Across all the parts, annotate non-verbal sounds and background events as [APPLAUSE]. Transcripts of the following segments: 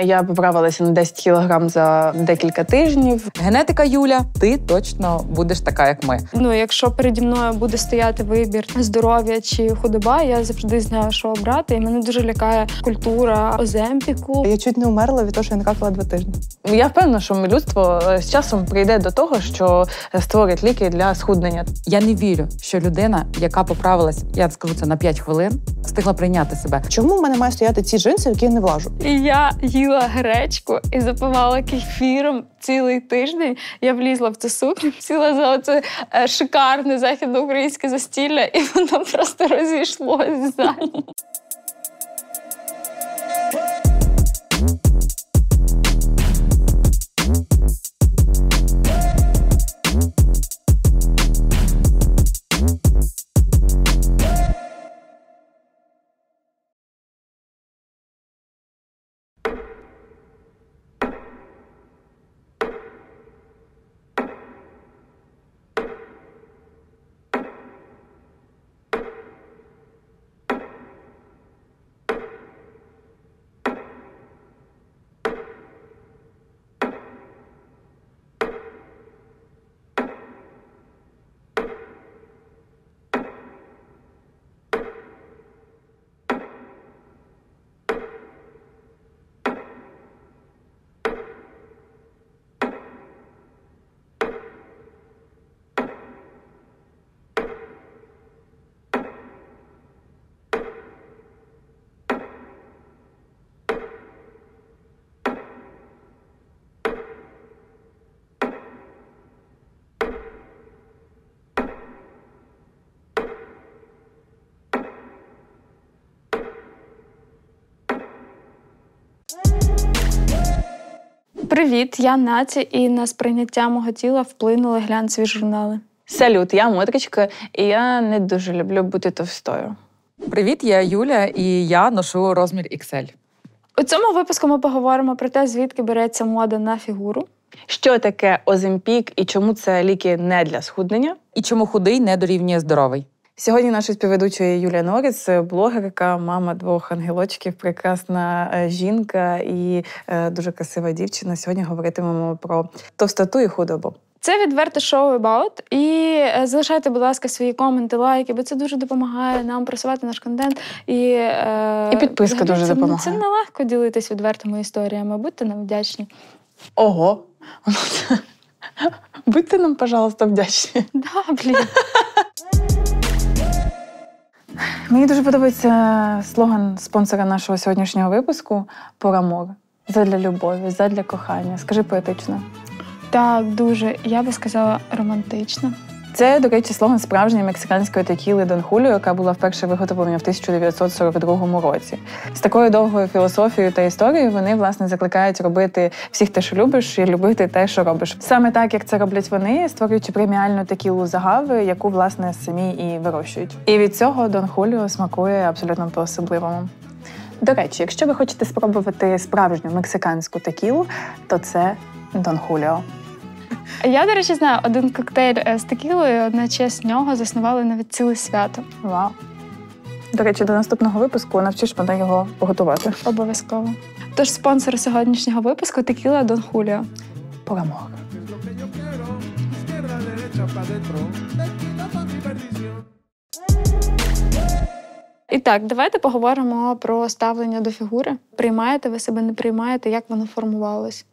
Я поправилася на 10 кілограм за декілька тижнів. Генетика Юля, ти точно будеш така, як ми. Ну, якщо переді мною буде стояти вибір здоров'я чи худоба, я завжди знаю, що обрати. І мене дуже лякає культура оземпіку. Я чуть не умерла від того, що я не два тижні. Я впевнена, що людство е, з часом прийде до того, що е, створить ліки для схуднення. Я не вірю, що людина, яка поправилась, я скажу це на 5 хвилин, встигла прийняти себе. Чому в мене мають стояти ці джинси, які я не влажу? І я їла гречку і запивала кефіром цілий тиждень. Я влізла в цю сукню, сіла за це е, шикарне західноукраїнське застілля, і воно просто розійшлося залі. Привіт, я Наті, і на сприйняття мого тіла вплинули глянцеві журнали. Салют, я Мотричка, і я не дуже люблю бути товстою. Привіт, я Юля, і я ношу розмір XL. У цьому випуску ми поговоримо про те, звідки береться мода на фігуру. Що таке Оземпік і чому це ліки не для схуднення? І чому худий не дорівнює здоровий. Сьогодні нашою співведучою Юлія Норіс, е, блогерка, мама двох ангелочків, прекрасна е, жінка і е, дуже красива дівчина. Сьогодні говоритимемо про товстоту і худобу. Це відверте шоу «About». І залишайте, будь ласка, свої коменти, лайки, бо це дуже допомагає нам просувати наш контент. І е, і підписка дуже це, ну, допомагає. Це нелегко ділитись відвертими історіями. Будьте нам вдячні. Ого! [LAUGHS] Будьте нам, пожалуйста, вдячні. Да, блін. [LAUGHS] Мені дуже подобається слоган спонсора нашого сьогоднішнього випуску Порамор. Задля любові, задля кохання. Скажи поетично. Так, дуже. Я би сказала романтично. Це, до речі, слоган справжньої мексиканської текіли Дон Хуліо, яка була вперше виготовлена в 1942 році. З такою довгою філософією та історією вони власне закликають робити всіх те, що любиш, і любити те, що робиш. Саме так, як це роблять вони, створюючи преміальну текілу загави, яку власне самі і вирощують. І від цього Дон Хуліо смакує абсолютно по-особливому. До речі, якщо ви хочете спробувати справжню мексиканську текілу, то це Дон Хуліо. Я, до речі, знаю один коктейль е, з текілою, на честь нього заснували навіть ціле свято. Вау. До речі, до наступного випуску навчиш мене його готувати. Обов'язково. Тож спонсор сьогоднішнього випуску текіла Дон Хуліо. Перемога. І так, давайте поговоримо про ставлення до фігури. Приймаєте ви себе, не приймаєте, як воно формувалось?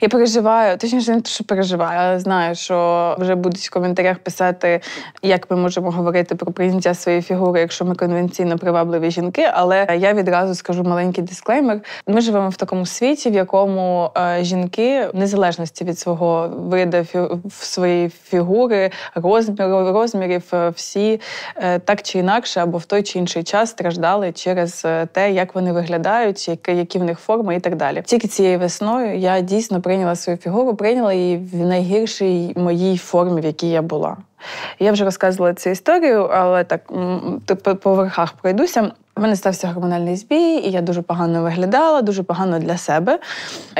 Я переживаю, точніше, не те, що переживаю, але знаю, що вже будуть в коментарях писати, як ми можемо говорити про прийняття своєї фігури, якщо ми конвенційно привабливі жінки. Але я відразу скажу маленький дисклеймер: ми живемо в такому світі, в якому е, жінки, в незалежності від свого виду своєї фігури, розміру, розмірів, е, всі е, так чи інакше, або в той чи інший час страждали через те, як вони виглядають, які в них форми і так далі. Тільки цією весною я дійсно дійсно прийняла свою фігуру, прийняла її в найгіршій моїй формі, в якій я була. Я вже розказувала цю історію, але так по верхах пройдуся. У мене стався гормональний збій, і я дуже погано виглядала, дуже погано для себе.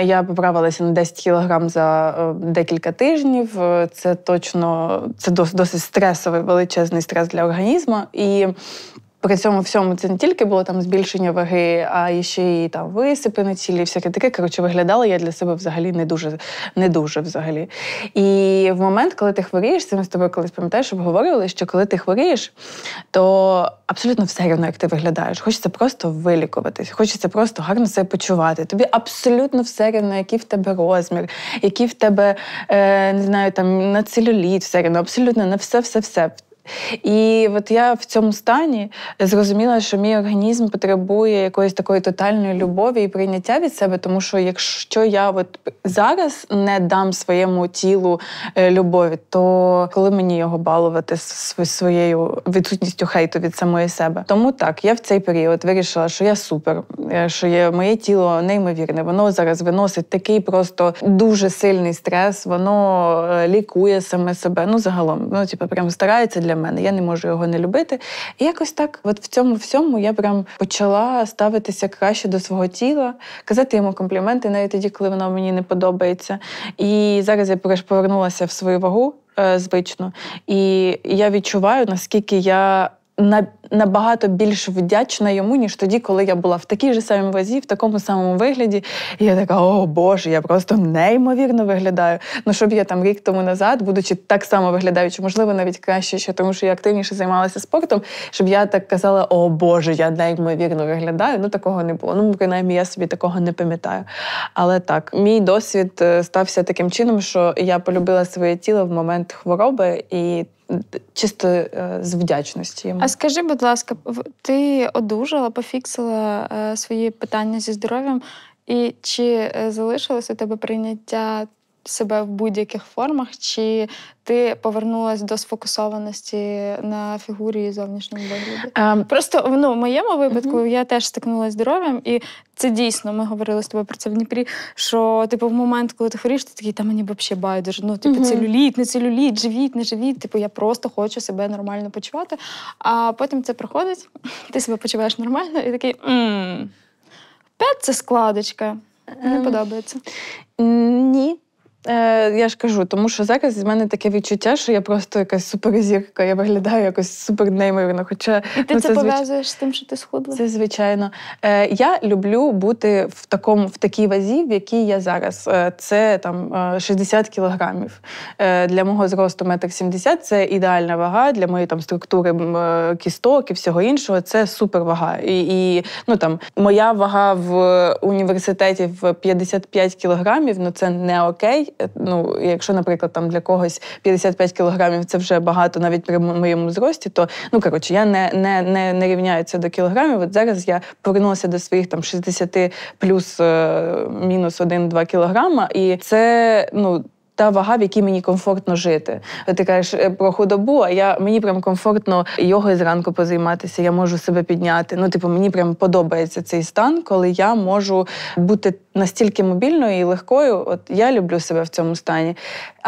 Я поправилася на 10 кілограм за е, декілька тижнів. Е, це точно це досить стресовий величезний стрес для організму. І при цьому всьому це не тільки було там збільшення ваги, а ще й там висипи на цілі, всяке таке. Коротше, виглядала я для себе взагалі не дуже не дуже взагалі. І в момент, коли ти хворієш, це ми з тобою колись пам'ятаєш, обговорювали, що коли ти хворієш, то абсолютно все рівно, як ти виглядаєш. Хочеться просто вилікуватись, хочеться просто гарно себе почувати. Тобі абсолютно все рівно, який в тебе розмір, який в тебе е, не знаю, там на целюліт, все рівно, абсолютно на все, все, все. І от я в цьому стані зрозуміла, що мій організм потребує якоїсь такої тотальної любові і прийняття від себе, тому що якщо я от зараз не дам своєму тілу е, любові, то коли мені його балувати своєю відсутністю хейту від самої себе? Тому так я в цей період вирішила, що я супер, е, що я, моє тіло неймовірне. Воно зараз виносить такий просто дуже сильний стрес, воно е, лікує саме себе. Ну загалом, ну типу, прям старається для мене. Я не можу його не любити. І якось так, от в цьому всьому я прям почала ставитися краще до свого тіла, казати йому компліменти, навіть тоді, коли воно мені не подобається. І зараз я повернулася в свою вагу. Е, Звично, і я відчуваю, наскільки я набагато більш вдячна йому, ніж тоді, коли я була в такій же самій вазі, в такому самому вигляді. І я така, о Боже, я просто неймовірно виглядаю. Ну, щоб я там рік тому назад, будучи так само виглядаючи, можливо, навіть краще, ще тому що я активніше займалася спортом, щоб я так казала, о Боже, я неймовірно виглядаю. Ну, такого не було. Ну, принаймні, я собі такого не пам'ятаю. Але так, мій досвід е, стався таким чином, що я полюбила своє тіло в момент хвороби і чисто е, з вдячності. йому. А скажи, будь ласка, ти одужала, пофіксила е, свої питання зі здоров'ям, і чи е, залишилося у тебе прийняття себе в будь-яких формах, чи ти повернулася до сфокусованості на фігурі і зовнішньому вигляді? Ем, Просто ну, в моєму випадку uh-huh. я теж стикнулася здоров'ям, і це дійсно ми говорили з тобою про це в Дніпрі. Що типу в момент, коли ти хворієш, ти такий, та мені взагалі байдуже. Ну, типу, uh-huh. целюліт, не целюліт, живіт, не живіт. Типу, я просто хочу себе нормально почувати. А потім це проходить, [LAUGHS] ти себе почуваєш нормально і такий. М-м, П'ять це складочка. Не ем. подобається. Ні, Е, я ж кажу, тому що зараз в мене таке відчуття, що я просто якась суперзірка, я виглядаю якось супернеймовірно. Хоча І ти ну, це, це пов'язуєш з тим, що ти схудла? Це звичайно. Е, я люблю бути в такому в такій вазі, в якій я зараз. Е, це там 60 кілограмів. для мого зросту метр сімдесят це ідеальна вага, для моєї там структури кісток і всього іншого. Це супервага. І, і ну там моя вага в університеті в 55 кілограмів, ну це не окей. Е, ну, якщо, наприклад, там для когось 55 кілограмів це вже багато, навіть при моєму зрості, то ну коротше, я не не, не, не рівняю це до кілограмів. От зараз я повернулася до своїх там 60 плюс е, мінус 1-2 кілограма, і це ну та вага, в якій мені комфортно жити. Ти кажеш «Е, про худобу, а я мені прям комфортно його зранку позайматися, я можу себе підняти. Ну, типу, мені прям подобається цей стан, коли я можу бути настільки мобільною і легкою. От я люблю себе в цьому стані.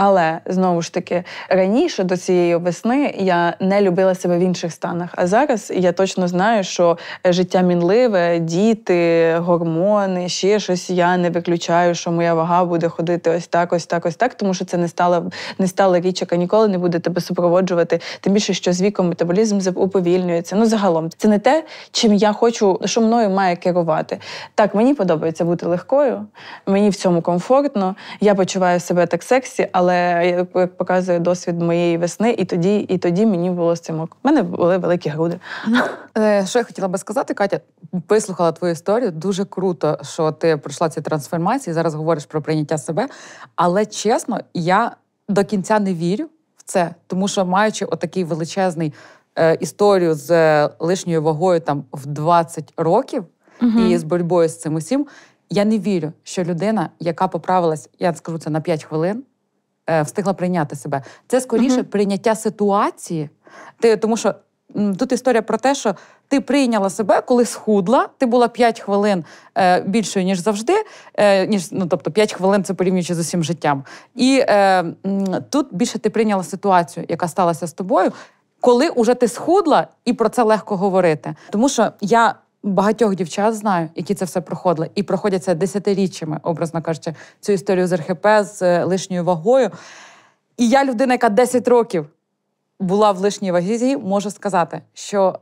Але знову ж таки, раніше до цієї весни я не любила себе в інших станах. А зараз я точно знаю, що життя мінливе, діти, гормони, ще щось. Я не виключаю, що моя вага буде ходити ось так, ось так, ось так, тому що це не стала не стала річ, яка ніколи не буде тебе супроводжувати. Тим більше, що з віком метаболізм уповільнюється. Ну загалом, це не те, чим я хочу, що мною має керувати. Так, мені подобається бути легкою, мені в цьому комфортно. Я почуваю себе так сексі, але але е, показує досвід моєї весни, і тоді і тоді мені було з цим. У мене були великі груди. Ну, е, що я хотіла би сказати, Катя? Вислухала твою історію. Дуже круто, що ти пройшла ці трансформації. Зараз говориш про прийняття себе. Але чесно, я до кінця не вірю в це, тому що маючи отакий величезний. Е, історію з лишньою вагою там в 20 років uh-huh. і з боротьбою з цим усім. Я не вірю, що людина, яка поправилась, я скажу це на 5 хвилин, Е, встигла прийняти себе. Це скоріше прийняття ситуації, Ти, тому що. Тут історія про те, що ти прийняла себе, коли схудла. Ти була 5 хвилин е, більшою ніж завжди, е, ніж ну тобто 5 хвилин це порівнюючи з усім життям. І е, тут більше ти прийняла ситуацію, яка сталася з тобою, коли уже ти схудла, і про це легко говорити. Тому що я багатьох дівчат знаю, які це все проходили, і проходяться десятиріччями, образно кажучи, цю історію з РХП з е, лишньою вагою. І я, людина, яка 10 років була в лишній вазі, можу сказати, що.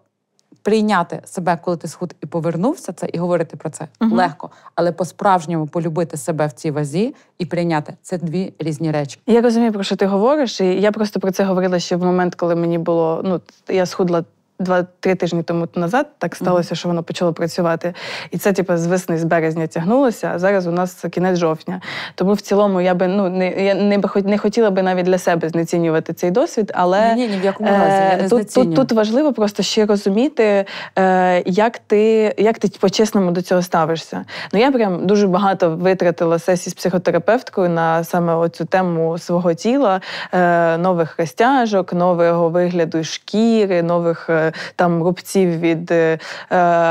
Прийняти себе, коли ти схуд і повернувся це, і говорити про це uh легко, але по-справжньому полюбити себе в цій вазі і прийняти це дві різні речі. Я розумію, про що ти говориш, і я просто про це говорила ще в момент, коли мені було ну я схудла два-три тижні тому назад так сталося, що воно почало працювати. І це, типу, з весни, з березня тягнулося, а зараз у нас кінець жовтня. Тому в цілому я би ну не я не би не хотіла би навіть для себе знецінювати цей досвід, але ні, ні, ні в якому разі я е, тут, тут, тут важливо просто ще розуміти, е, як ти як ти типу, по-чесному до цього ставишся. Ну я прям дуже багато витратила сесії з психотерапевткою на саме оцю тему свого тіла, е, нових розтяжок, нового вигляду шкіри, нових. Е, там рубців від е, е,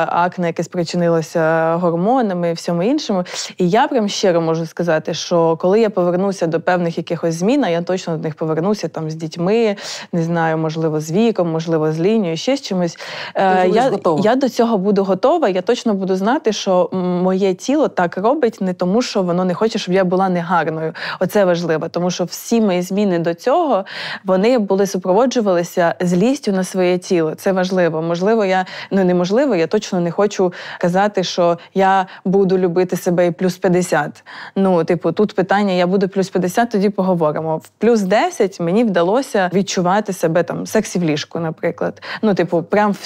акне, яке спричинилося гормонами і всьому іншому. І я прям щиро можу сказати, що коли я повернуся до певних якихось змін, а я точно до них повернуся там з дітьми, не знаю, можливо, з віком, можливо, з лінією, ще з чимось. Е, я, я до цього буду готова. Я точно буду знати, що моє тіло так робить не тому, що воно не хоче, щоб я була негарною. Оце важливо, тому що всі мої зміни до цього вони були супроводжувалися злістю на своє тіло. Це це важливо. Можливо, я ну неможливо, я точно не хочу казати, що я буду любити себе і плюс 50. Ну, типу, тут питання: я буду плюс 50, тоді поговоримо. В плюс 10 мені вдалося відчувати себе там сексі в ліжку, наприклад. Ну, типу, прям в,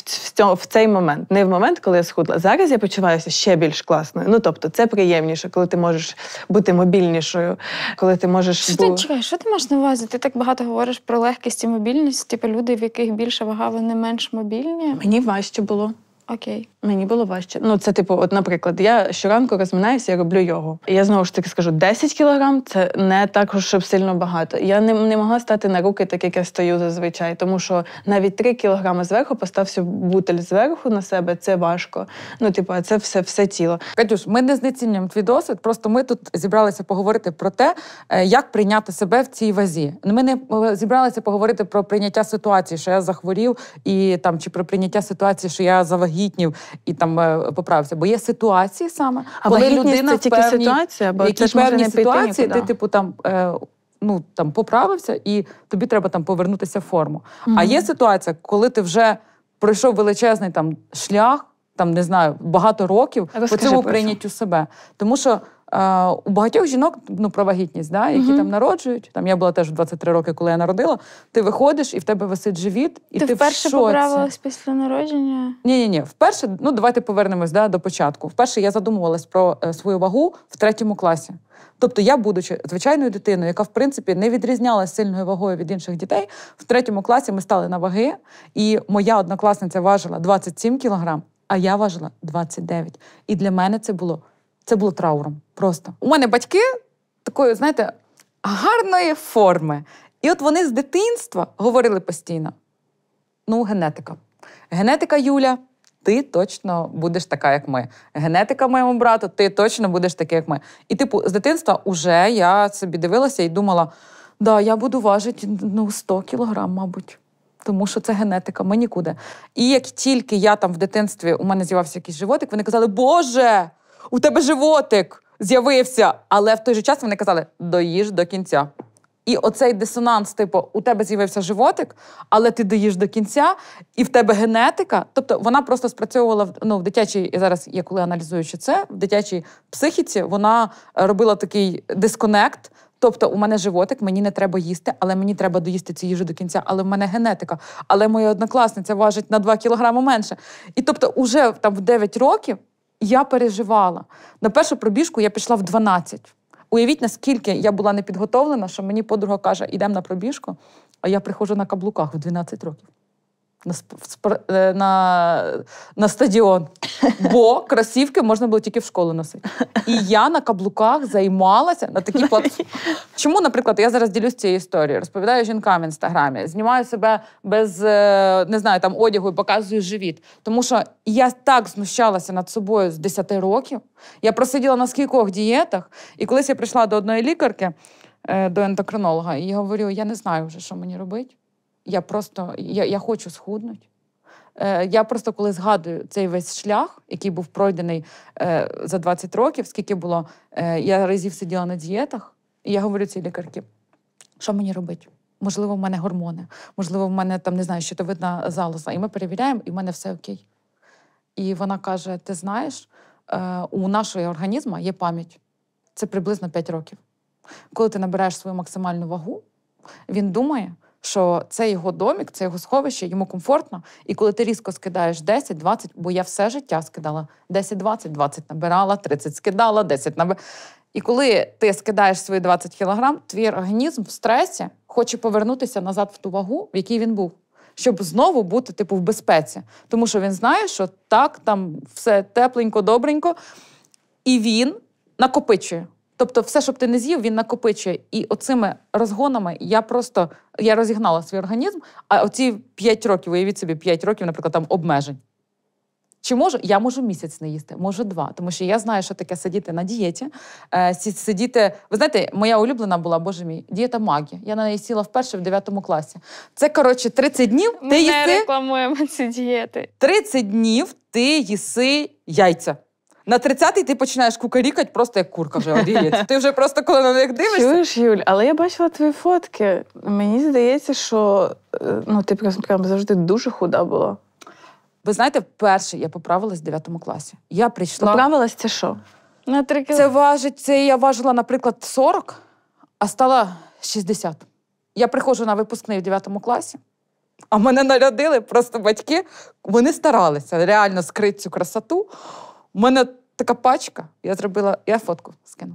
в, в цей момент, не в момент, коли я схудла. Зараз я почуваюся ще більш класною. Ну тобто, це приємніше, коли ти можеш бути мобільнішою, коли ти можеш. Що бу... ти чекай, що ти маєш на увазі? Ти так багато говориш про легкість і мобільність, типу люди, в яких більша вага, вони менш мобільні. Мені важче було. Окей. Мені було важче. Ну, це типу, от, наприклад, я щоранку розминаюся, я роблю йогу. Я знову ж таки скажу, 10 кілограм це не також, щоб сильно багато. Я не не могла стати на руки, так як я стою зазвичай, тому що навіть 3 кілограми зверху постався бутель зверху на себе, це важко. Ну, типу, це все все тіло. Катюш, ми не знецінюємо твій досвід, просто ми тут зібралися поговорити про те, е, як прийняти себе в цій вазі. Ми не е, зібралися поговорити про прийняття ситуації, що я захворів, і там чи про прийняття ситуації, що я завагі вагітнів і там е, поправився. Бо є ситуації саме, а коли людина це в певній, ситуація, бо які певні ситуації, ти типу там. Е, ну там поправився, і тобі треба там повернутися в форму. Mm-hmm. А є ситуація, коли ти вже пройшов величезний там шлях, там не знаю, багато років Розкажи по цьому прийняттю себе. Тому що у багатьох жінок ну про вагітність, да, які uh-huh. там народжують. Там я була теж в 23 роки, коли я народила. Ти виходиш і в тебе висить живіт, і ти, ти вперше в шоці. поправилась після народження? Ні, ні, ні. Вперше, ну давайте повернемось да, до початку. Вперше я задумувалась про е, свою вагу в третьому класі. Тобто, я, будучи звичайною дитиною, яка в принципі не відрізнялася сильною вагою від інших дітей, в третьому класі ми стали на ваги, і моя однокласниця важила 27 кілограм, а я важила 29. І для мене це було це було трауром. Просто у мене батьки такої, знаєте, гарної форми. І от вони з дитинства говорили постійно: ну, генетика. Генетика Юля, ти точно будеш така, як ми. Генетика моєму брату, ти точно будеш такий, як ми. І, типу, з дитинства вже я собі дивилася і думала: да, я буду важити ну, 100 кілограм, мабуть. Тому що це генетика, ми нікуди. І як тільки я там в дитинстві у мене з'явився якийсь животик, вони казали, Боже, у тебе животик! з'явився. Але в той же час вони казали доїж до кінця. І оцей дисонанс, типу, у тебе з'явився животик, але ти доїш до кінця, і в тебе генетика. Тобто вона просто спрацьовувала ну, в дитячій, і зараз я коли аналізуючи це, в дитячій психіці вона робила такий дисконект. Тобто, у мене животик, мені не треба їсти, але мені треба доїсти цю їжу до кінця, але в мене генетика. Але моя однокласниця важить на 2 кілограми менше. І тобто, уже там в 9 років я переживала. На першу пробіжку я пішла в 12. Уявіть, наскільки я була непідготовлена, що мені подруга каже, йдемо на пробіжку, а я приходжу на каблуках в 12 років на е, на, на стадіон, бо кросівки можна було тільки в школу носити. І я на каблуках займалася на такій платформі. Чому, наприклад, я зараз ділюсь цією історією, розповідаю жінкам в інстаграмі, знімаю себе без е, не знаю там одягу і показую живіт. Тому що я так знущалася над собою з 10 років. Я просиділа на скількох дієтах, і колись я прийшла до одної лікарки, е, до ендокринолога, і я говорю: я не знаю вже, що мені робити я просто я, я хочу схуднути. Е, я просто коли згадую цей весь шлях, який був пройдений е, за 20 років, скільки було, е, я разів сиділа на дієтах, і я говорю цій лікарці, що мені робити? Можливо, в мене гормони, можливо, в мене там не знаю, щитовидна залоза. І ми перевіряємо, і в мене все окей. І вона каже: Ти знаєш, у нашого організму є пам'ять. Це приблизно 5 років. Коли ти набираєш свою максимальну вагу, він думає, що це його домік, це його сховище, йому комфортно. І коли ти різко скидаєш 10, 20, бо я все життя скидала 10, 20, 20 набирала, 30 скидала, 10 набирала. І коли ти скидаєш свої 20 кілограм, твій організм в стресі хоче повернутися назад в ту вагу, в якій він був, щоб знову бути типу в безпеці. Тому що він знає, що так, там все тепленько, добренько, і він накопичує. Тобто, все, що б ти не з'їв, він накопичує. І оцими розгонами я просто я розігнала свій організм. А оці 5 років, уявіть собі, 5 років, наприклад, там обмежень. Чи можу? Я можу місяць не їсти, можу два. Тому що я знаю, що таке сидіти на дієті. Е, сидіти, ви знаєте, моя улюблена була, боже мій, дієта магі. Я на неї сіла вперше в 9 класі. Це, коротше, 30 днів ти Ми їси. рекламуємо ці дієти. 30 днів ти їси яйця. На 30-й ти починаєш кукарікати просто як курка вже одіється. Ти вже просто коли на них дивишся. Чуєш, Юль, але я бачила твої фотки. Мені здається, що е, ну, ти прям, прям завжди дуже худа була. Ви знаєте, вперше я поправилась в 9 класі. Я прийшла. Поправилась це що? На 3 кіл... Це важить, це я важила, наприклад, 40, а стала 60. Я приходжу на випускний в 9 класі. А мене нарядили просто батьки. Вони старалися реально скрити цю красоту. У мене така пачка, я зробила, я фотку скину.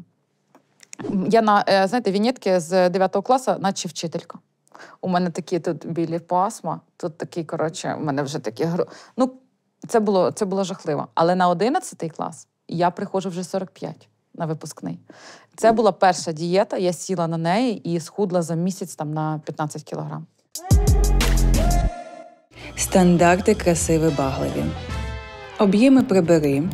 Я на е, знаєте, вінетки з 9 класу, наче вчителька. У мене такі тут білі пасма, тут такі, коротше, у мене вже такі гру. Ну, це було це було жахливо. Але на 11 клас я приходжу вже 45 на випускний. Це була перша дієта, я сіла на неї і схудла за місяць там на 15 кілограм. Стандарти краси багливі. Об'єми прибери,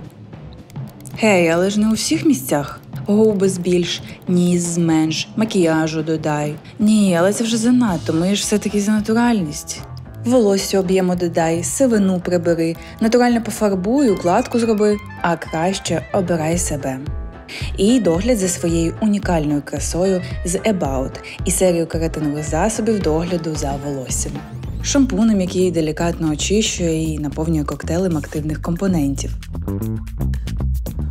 Гей, але ж не у всіх місцях. Губи збільш, ніс зменш, макіяжу додай. Ні, але це вже занадто. Ми ж все-таки за натуральність. Волосся об'єму додай, сивину прибери, натурально пофарбуй, укладку зроби, а краще обирай себе. І догляд за своєю унікальною красою з About і серію каратинових засобів догляду за волоссям. Шампунем, який делікатно очищує і наповнює коктейлем активних компонентів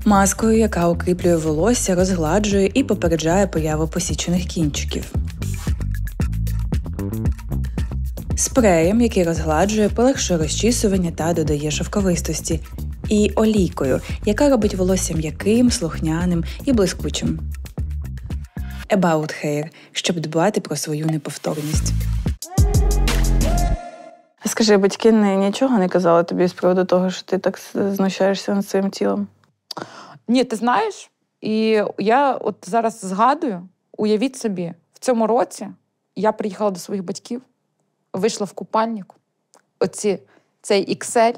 маскою, яка укріплює волосся, розгладжує і попереджає появу посічених кінчиків. Спреєм, який розгладжує, полегшує розчісування та додає шовковистості. І олійкою, яка робить волосся м'яким, слухняним і блискучим. About Hair, щоб дбати про свою неповторність. Скажи, батьки не нічого не казали тобі з приводу того, що ти так знущаєшся над своїм тілом? Ні, ти знаєш, і я от зараз згадую, уявіть собі, в цьому році я приїхала до своїх батьків, вийшла в купальник, оці цей Excel,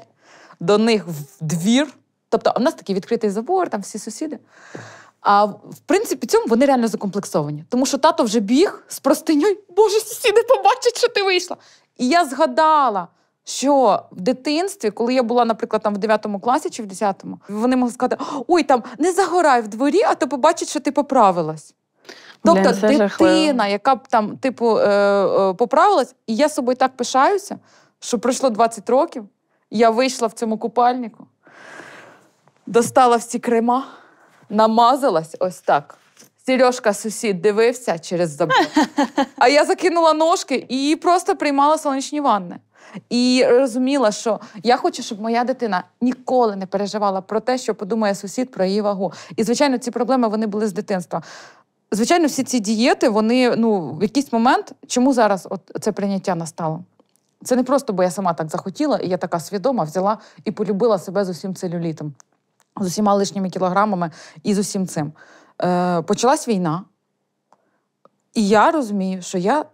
до них в двір. Тобто, у нас такий відкритий забор, там всі сусіди. А в принципі, цьому вони реально закомплексовані. Тому що тато вже біг з простиньою, Боже, сусіди побачать, що ти вийшла. І я згадала, що в дитинстві, коли я була, наприклад, там в 9 класі чи в 10-му, вони могли сказати: ой, там не загорай в дворі, а то побачить, що ти поправилась. Тобто Блин, дитина, жахливо. яка б там, типу, е- е- поправилась, і я собою так пишаюся, що пройшло 20 років, я вийшла в цьому купальнику, достала всі крема, намазалась ось так. Сережка сусід дивився через забор. [LAUGHS] А я закинула ножки і просто приймала сонячні ванни. І розуміла, що я хочу, щоб моя дитина ніколи не переживала про те, що подумає сусід про її вагу. І звичайно, ці проблеми вони були з дитинства. Звичайно, всі ці дієти, вони ну в якийсь момент, чому зараз от це прийняття настало? Це не просто, бо я сама так захотіла, і я така свідома взяла і полюбила себе з усім целюлітом, з усіма лишніми кілограмами і з усім цим. Е, Почалась війна, і я розумію, що я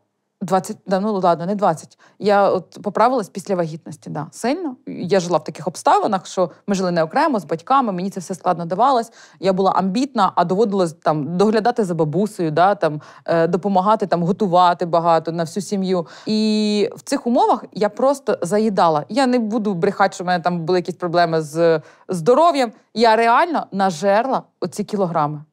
20, да, ну ладно, не 20. Я от поправилась після вагітності, да, сильно. Я жила в таких обставинах, що ми жили не окремо з батьками, мені це все складно давалось. Я була амбітна, а доводилось там доглядати за бабусею, да, там, е, допомагати там, готувати багато на всю сім'ю. І в цих умовах я просто заїдала. Я не буду брехати, що в мене там були якісь проблеми з здоров'ям. Я реально нажерла оці кілограми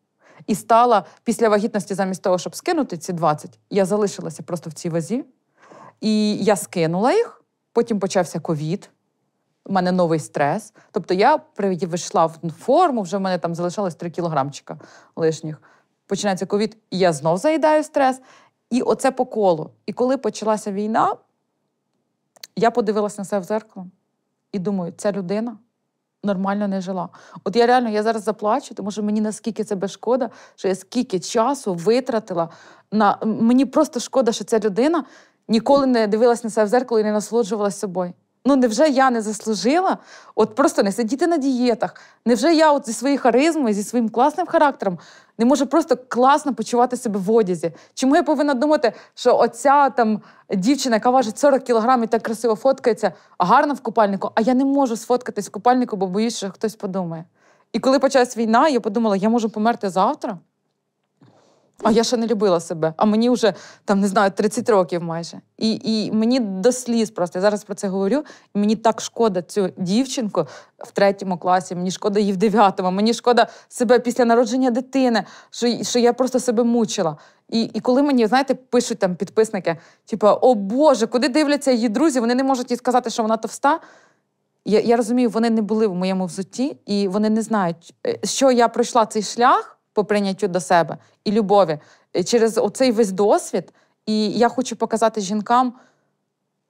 і стала після вагітності, замість того, щоб скинути ці 20, я залишилася просто в цій вазі. І я скинула їх, потім почався ковід. У мене новий стрес. Тобто я вийшла в форму, вже в мене там залишалось 3 кілограмчика лишніх. Починається ковід, і я знов заїдаю стрес. І оце по колу. І коли почалася війна, я подивилася на себе в зеркало і думаю, ця людина нормально не жила. От я реально я зараз заплачу, тому що мені наскільки це шкода, що я скільки часу витратила на мені просто шкода, що ця людина ніколи не дивилась на себе в зеркало і не насолоджувалася собою. Ну, невже я не заслужила от просто не сидіти на дієтах? Невже я от зі своєю харизмою, зі своїм класним характером не можу просто класно почувати себе в одязі? Чому я повинна думати, що оця там дівчина, яка важить 40 кілограмів і так красиво фоткається, гарна в купальнику, а я не можу сфоткатись в купальнику, бо боюсь, що хтось подумає. І коли почалась війна, я подумала, я можу померти завтра. А я ще не любила себе. А мені вже там не знаю 30 років майже. І і мені до сліз просто я зараз про це говорю. І мені так шкода цю дівчинку в третьому класі. Мені шкода її в дев'ятому. Мені шкода себе після народження дитини, що що я просто себе мучила. І і коли мені, знаєте, пишуть там підписники, типу, о Боже, куди дивляться її друзі? Вони не можуть їй сказати, що вона товста. Я, Я розумію, вони не були в моєму взутті, і вони не знають, е, що я пройшла цей шлях по прийняттю до себе і любові е, через оцей весь досвід. І я хочу показати жінкам,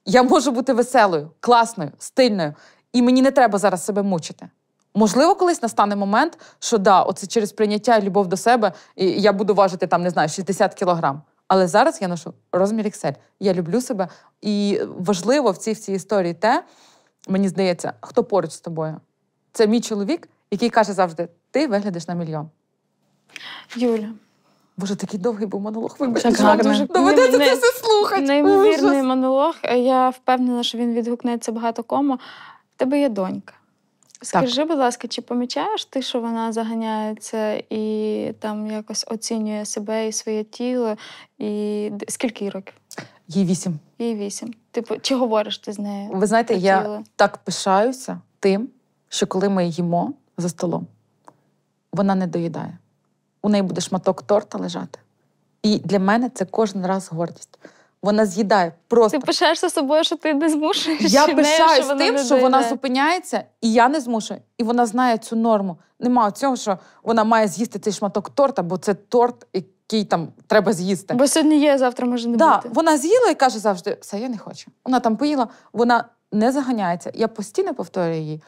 я можу бути веселою, класною, стильною, і мені не треба зараз себе мучити. Можливо, колись настане момент, що да, оце через прийняття і любов до себе, і я буду важити там, не знаю, 60 кілограм. Але зараз я ношу розмір XL. Я люблю себе. І важливо в цій в цій історії те, мені здається, хто поруч з тобою. Це мій чоловік, який каже завжди: Ти виглядиш на мільйон. Юля. Боже, такий довгий був монолог. Вибачте, вам дуже це все слухати. Неймовірний монолог. Я впевнена, що він відгукнеться багато кому. В тебе є донька. Скажи, так. будь ласка, чи помічаєш ти, що вона заганяється і там якось оцінює себе і своє тіло? І скільки років? Їй вісім. Їй вісім. Типу, чи говориш ти з нею? Ви знаєте, я тіло? так пишаюся тим, що коли ми їмо за столом, вона не доїдає у неї буде шматок торта лежати. І для мене це кожен раз гордість. Вона з'їдає просто. Ти пишаєшся собою, що ти не змушуєш. Я пишаюсь тим, що вона зупиняється, і я не змушую. І вона знає цю норму. Нема цього, що вона має з'їсти цей шматок торта, бо це торт, який там треба з'їсти. Бо сьогодні є, завтра може не да, бути. Вона з'їла і каже завжди: все, я не хочу. Вона там поїла, вона не заганяється. Я постійно повторюю її.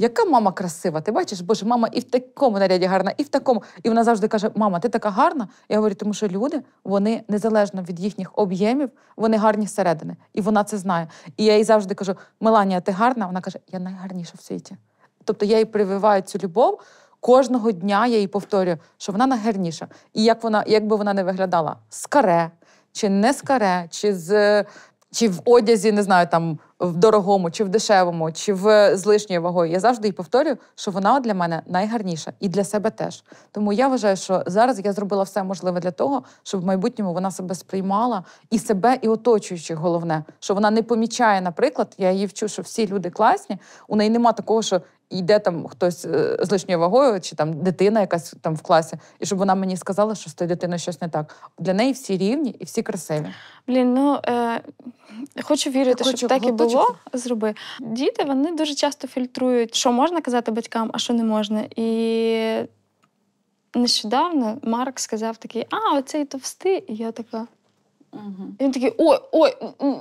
Яка мама красива? Ти бачиш, боже, мама і в такому наряді гарна, і в такому. І вона завжди каже: Мама, ти така гарна. Я говорю, тому що люди вони незалежно від їхніх об'ємів, вони гарні всередини. І вона це знає. І я їй завжди кажу: Меланія, ти гарна? Вона каже: Я найгарніша в світі. Тобто я їй прививаю цю любов. Кожного дня я їй повторюю, що вона найгарніша. І як вона, як би вона не виглядала скаре чи не з чи з чи в одязі, не знаю, там в дорогому, чи в дешевому, чи в е, злишньої вагою. Я завжди їй повторюю, що вона для мене найгарніша і для себе теж. Тому я вважаю, що зараз я зробила все можливе для того, щоб в майбутньому вона себе сприймала і себе, і оточуючих головне, що вона не помічає, наприклад, я її вчу, що всі люди класні. У неї нема такого, що йде там хтось е, з лишньою вагою, чи там дитина якась там в класі, і щоб вона мені сказала, що з тою дитиною щось не так. Для неї всі рівні і всі красиві. Блін, ну е, хочу вірити, хочу, щоб так і було. Зроби діти вони дуже часто фільтрують, що можна казати батькам, а що не можна. І нещодавно Марк сказав такий: а, оцей товстий, і я така. Угу. І Він такий, ой, ой,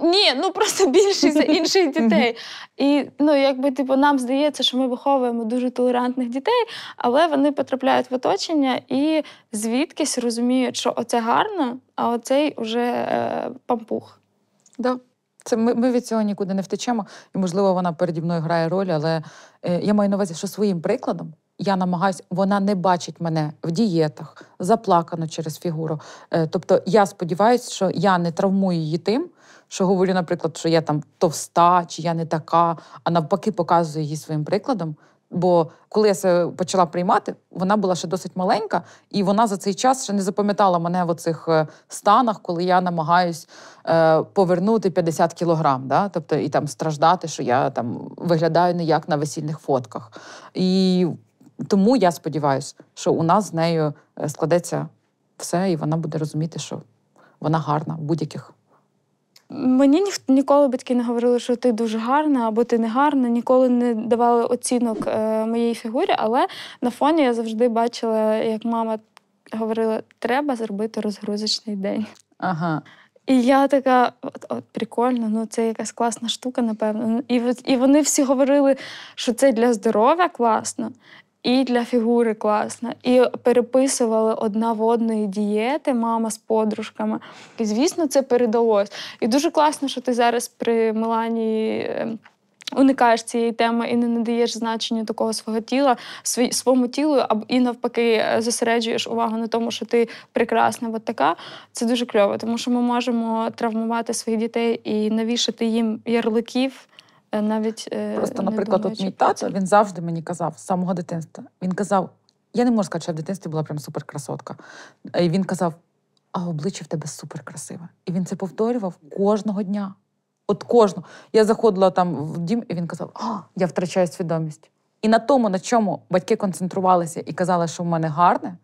ні, ну просто більше за [LAUGHS] інших дітей. І ну, якби типу, нам здається, що ми виховуємо дуже толерантних дітей, але вони потрапляють в оточення і звідкись розуміють, що оце гарно, а оцей уже е, пампух. Да. Це ми ми від цього нікуди не втечемо, і можливо вона переді мною грає роль, але е, я маю на увазі, що своїм прикладом я намагаюся, вона не бачить мене в дієтах, заплакано через фігуру. Е, тобто я сподіваюся, що я не травмую її тим, що говорю, наприклад, що я там товста, чи я не така, а навпаки, показую її своїм прикладом. Бо коли я це почала приймати, вона була ще досить маленька, і вона за цей час ще не запам'ятала мене в оцих е, станах, коли я намагаюсь е, повернути 50 кілограм, да? тобто і там страждати, що я там виглядаю не як на весільних фотках. І тому я сподіваюся, що у нас з нею е, складеться все, і вона буде розуміти, що вона гарна в будь-яких. Мені ні, ніколи батьки не говорили, що ти дуже гарна або ти не гарна, ніколи не давали оцінок е, моїй фігурі, але на фоні я завжди бачила, як мама говорила, треба зробити розгрузочний день. Ага. І я така, от, от прикольно, ну це якась класна штука, напевно. І і вони всі говорили, що це для здоров'я класно. І для фігури класна. І переписували одна в одної дієти, мама з подружками. І, звісно, це передалось. І дуже класно, що ти зараз при Мелані ем, уникаєш цієї теми і не надаєш значення такого свого тіла, своєму тілу, і навпаки е, зосереджуєш увагу на тому, що ти прекрасна, от така. Це дуже кльово, тому що ми можемо травмувати своїх дітей і навішати їм ярликів. Е, навіть е, просто, наприклад, от мій тато він завжди мені казав з самого дитинства. Він казав: я не можу сказати, що я в дитинстві була прям суперкрасотка. І Він казав, а обличчя в тебе суперкрасиве. І він це повторював кожного дня. От кожного. Я заходила там в дім, і він казав, а я втрачаю свідомість. І на тому, на чому батьки концентрувалися і казали, що в мене гарне,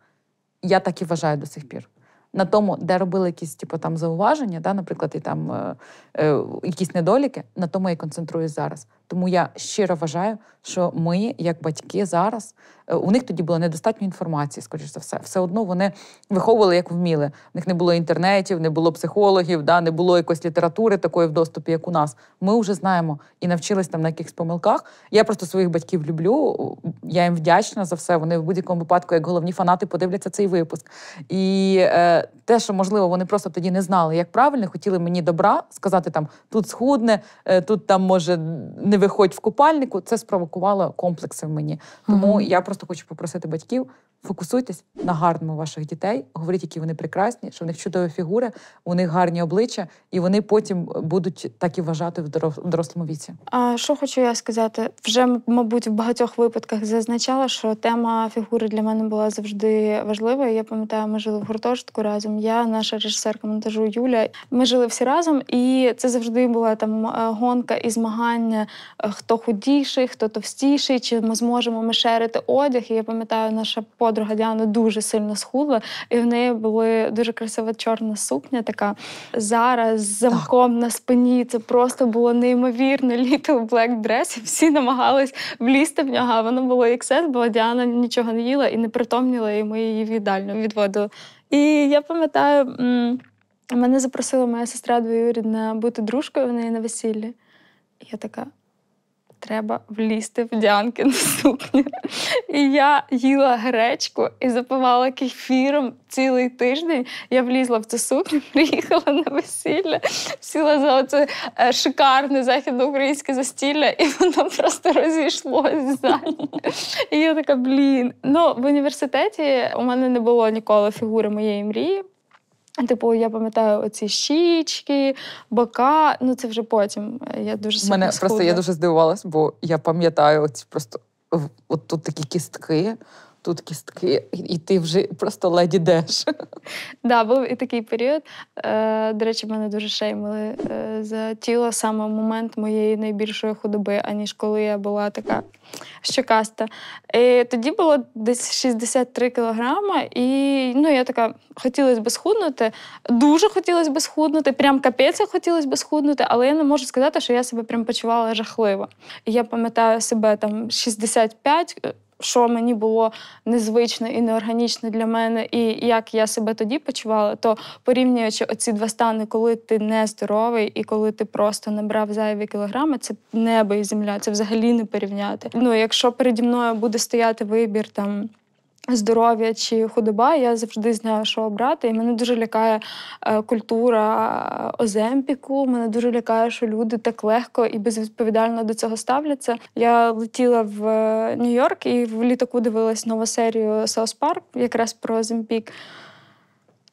я так і вважаю до сих пір на тому, де робили якісь типу, там зауваження, да, наприклад, і там е, е, якісь недоліки, на тому я концентруюсь зараз. Тому я щиро вважаю, що ми, як батьки, зараз е, у них тоді було недостатньо інформації, скоріш за все, все одно вони виховували як вміли. У них не було інтернетів, не було психологів, да не було якоїсь літератури такої в доступі, як у нас. Ми вже знаємо і навчились там на якихось помилках. Я просто своїх батьків люблю. Я їм вдячна за все. Вони в будь-якому випадку, як головні фанати, подивляться цей випуск. І е, те, що можливо, вони просто тоді не знали, як правильно хотіли мені добра сказати там тут схудне, е, тут там може не виходь в купальнику, це спровокувало комплекси в мені. Тому mm-hmm. я просто хочу попросити батьків Фокусуйтесь на гарному ваших дітей, говоріть, які вони прекрасні, що в них чудові фігури, у них гарні обличчя, і вони потім е, будуть так і вважати в дорослому віці. А що хочу я сказати? Вже мабуть в багатьох випадках зазначала, що тема фігури для мене була завжди важливою. Я пам'ятаю, ми жили в гуртожитку разом. Я наша режисерка монтажу Юля. Ми жили всі разом, і це завжди була там е, гонка і змагання: е, хто худіший, хто товстіший, чи ми зможемо ми шерити одяг. І я пам'ятаю, наша под подруга Діана дуже сильно схудла, і в неї була дуже красива чорна сукня. Така зараз з замком так. на спині. Це просто було неймовірно літо в блек-дресі. Всі намагались влізти в нього. а Воно було іксес, бо Діана нічого не їла і не притомніла, і ми її віддально відводили. І я пам'ятаю, мене запросила моя сестра двоюрідна бути дружкою в неї на весіллі. І я така треба влізти в на сукню. І я їла гречку і запивала кефіром цілий тиждень. Я влізла в цю сукню, [LAUGHS] приїхала на весілля, сіла за оце е, шикарне західноукраїнське застілля, і воно [LAUGHS] просто розійшлося ззаді. І я така, блін. Ну, в університеті у мене не було ніколи фігури моєї мрії. Типу, я пам'ятаю оці щічки, бока. Ну це вже потім. Я дуже мене просто я дуже здивувалась, бо я пам'ятаю оці просто от тут такі кістки тут кістки, і ти вже просто леді деш. Да, був і такий період. Е, до речі, мене дуже шеймили е, за тіло саме момент моєї найбільшої худоби, аніж коли я була така щокаста. І Тоді було десь 63 кілограма, і ну, я така хотілося би схуднути, дуже хотілося би схуднути, прям капець хотілося би схуднути, але я не можу сказати, що я себе прям почувала жахливо. І я пам'ятаю себе там 65 що мені було незвично і неорганічно для мене, і як я себе тоді почувала, то порівнюючи оці два стани, коли ти не здоровий і коли ти просто набрав зайві кілограми, це небо і земля, це взагалі не порівняти. Ну, якщо переді мною буде стояти вибір там здоров'я чи худоба, я завжди знаю, що обрати. І мене дуже лякає е, культура е, оземпіку. Мене дуже лякає, що люди так легко і безвідповідально до цього ставляться. Я летіла в е, Нью-Йорк і в літаку дивилась нову серію Саус Парк якраз про Оземпік.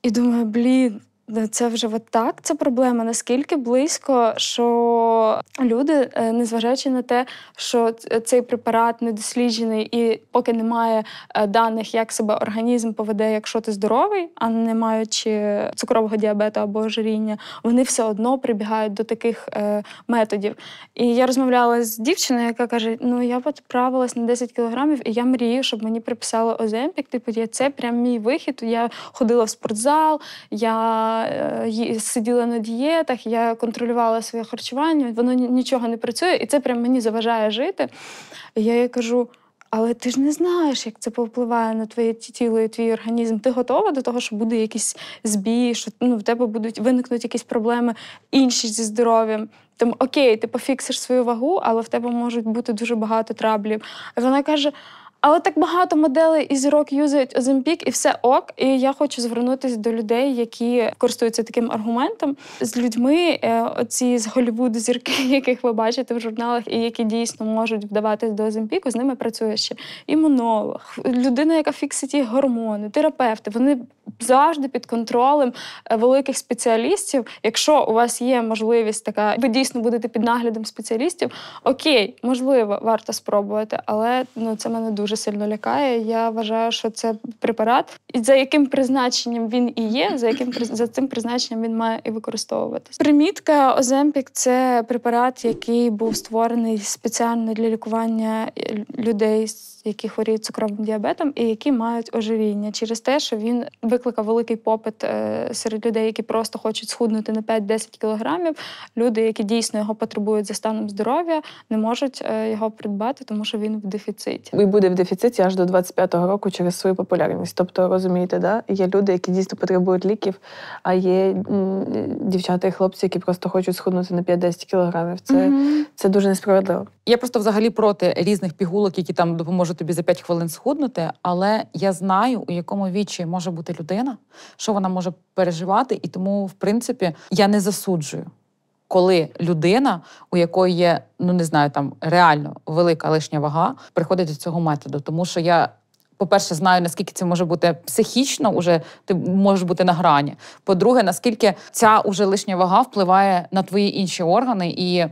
І думаю, блін, Ну, це вже от так. ця проблема наскільки близько, що люди, е, незважаючи на те, що цей препарат недосліджений і поки немає е, даних, як себе організм поведе, якщо ти здоровий, а не маючи цукрового діабету або ожиріння, вони все одно прибігають до таких е, методів. І я розмовляла з дівчиною, яка каже: Ну я відправилась на 10 кілограмів, і я мрію, щоб мені приписали оземпік. Типу, я це прям мій вихід. Я ходила в спортзал. я Е, сиділа на дієтах, я контролювала своє харчування, воно нічого не працює, і це прям мені заважає жити. І я їй кажу. Але ти ж не знаєш, як це повпливає на твоє тіло і твій організм. Ти готова до того, що буде якийсь збій, що ну, в тебе будуть виникнуть якісь проблеми інші зі здоров'ям. Там окей, ти пофіксиш свою вагу, але в тебе можуть бути дуже багато траблів. І вона каже: але так багато моделей із рок юзають Оземпік, і все ок. І я хочу звернутися до людей, які користуються таким аргументом з людьми. Е, оці з Голівуду, зірки, [LAUGHS] яких ви бачите в журналах, і які дійсно можуть вдаватись до Оземпіку, з ними працює ще імунолог, людина, яка фіксить ті гормони, терапевти. Вони завжди під контролем е, великих спеціалістів. Якщо у вас є можливість така, ви дійсно будете під наглядом спеціалістів, окей, можливо, варто спробувати, але ну це мене дуже дуже сильно лякає. Я вважаю, що це препарат, і за яким призначенням він і є, за яким за цим призначенням він має і використовуватись. Примітка Оземпік це препарат, який був створений спеціально для лікування е, людей. з які хворіють цукровим діабетом і які мають ожиріння через те, що він викликав великий попит е, серед людей, які просто хочуть схуднути на 5-10 кілограмів. Люди, які дійсно його потребують за станом здоров'я, не можуть е, його придбати, тому що він в дефіциті. І буде в дефіциті аж до 25-го року через свою популярність. Тобто, розумієте, да є люди, які дійсно потребують ліків, а є дівчата і хлопці, які просто хочуть схуднути на 5-10 кілограмів. Це, mm-hmm. Це дуже несправедливо. Я просто взагалі проти різних пігулок, які там допоможуть тобі за 5 хвилин схуднути. Але я знаю, у якому вічі може бути людина, що вона може переживати, і тому, в принципі, я не засуджую. Коли людина, у якої є, ну не знаю, там реально велика лишня вага, приходить до цього методу, тому що я, по-перше, знаю, наскільки це може бути психічно, уже ти можеш бути на грані. По-друге, наскільки ця уже лишня вага впливає на твої інші органи і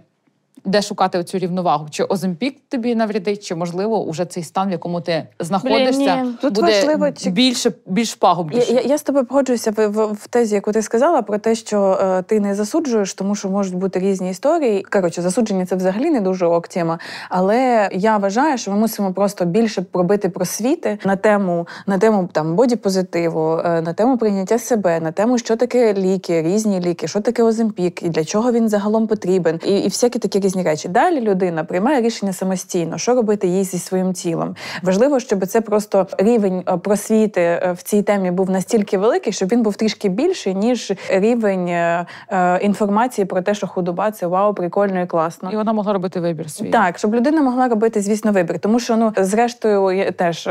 де шукати цю рівновагу? Чи Озимпік тобі наврядить, чи можливо уже цей стан, в якому ти знаходишся, Блін, ні. буде важливо, чи... більше більш пагубніше? Я я, я з тобою погоджуюся в, в, в тезі, яку ти сказала, про те, що е, ти не засуджуєш, тому що можуть бути різні історії. Коротше, засудження це взагалі не дуже ок тема, Але я вважаю, що ми мусимо просто більше пробити просвіти на тему на тему там бодіпозитиву, е, на тему прийняття себе, на тему, що таке ліки, різні ліки, що таке Озимпік, і для чого він загалом потрібен, і, і всякі такі різні речі. Далі людина приймає рішення самостійно, що робити їй зі своїм тілом. Важливо, щоб це просто рівень е, просвіти е, в цій темі був настільки великий, щоб він був трішки більший, ніж рівень е, інформації про те, що худоба це вау, прикольно і класно. І вона могла робити вибір свій. Так, щоб людина могла робити, звісно, вибір. Тому що ну, зрештою, теж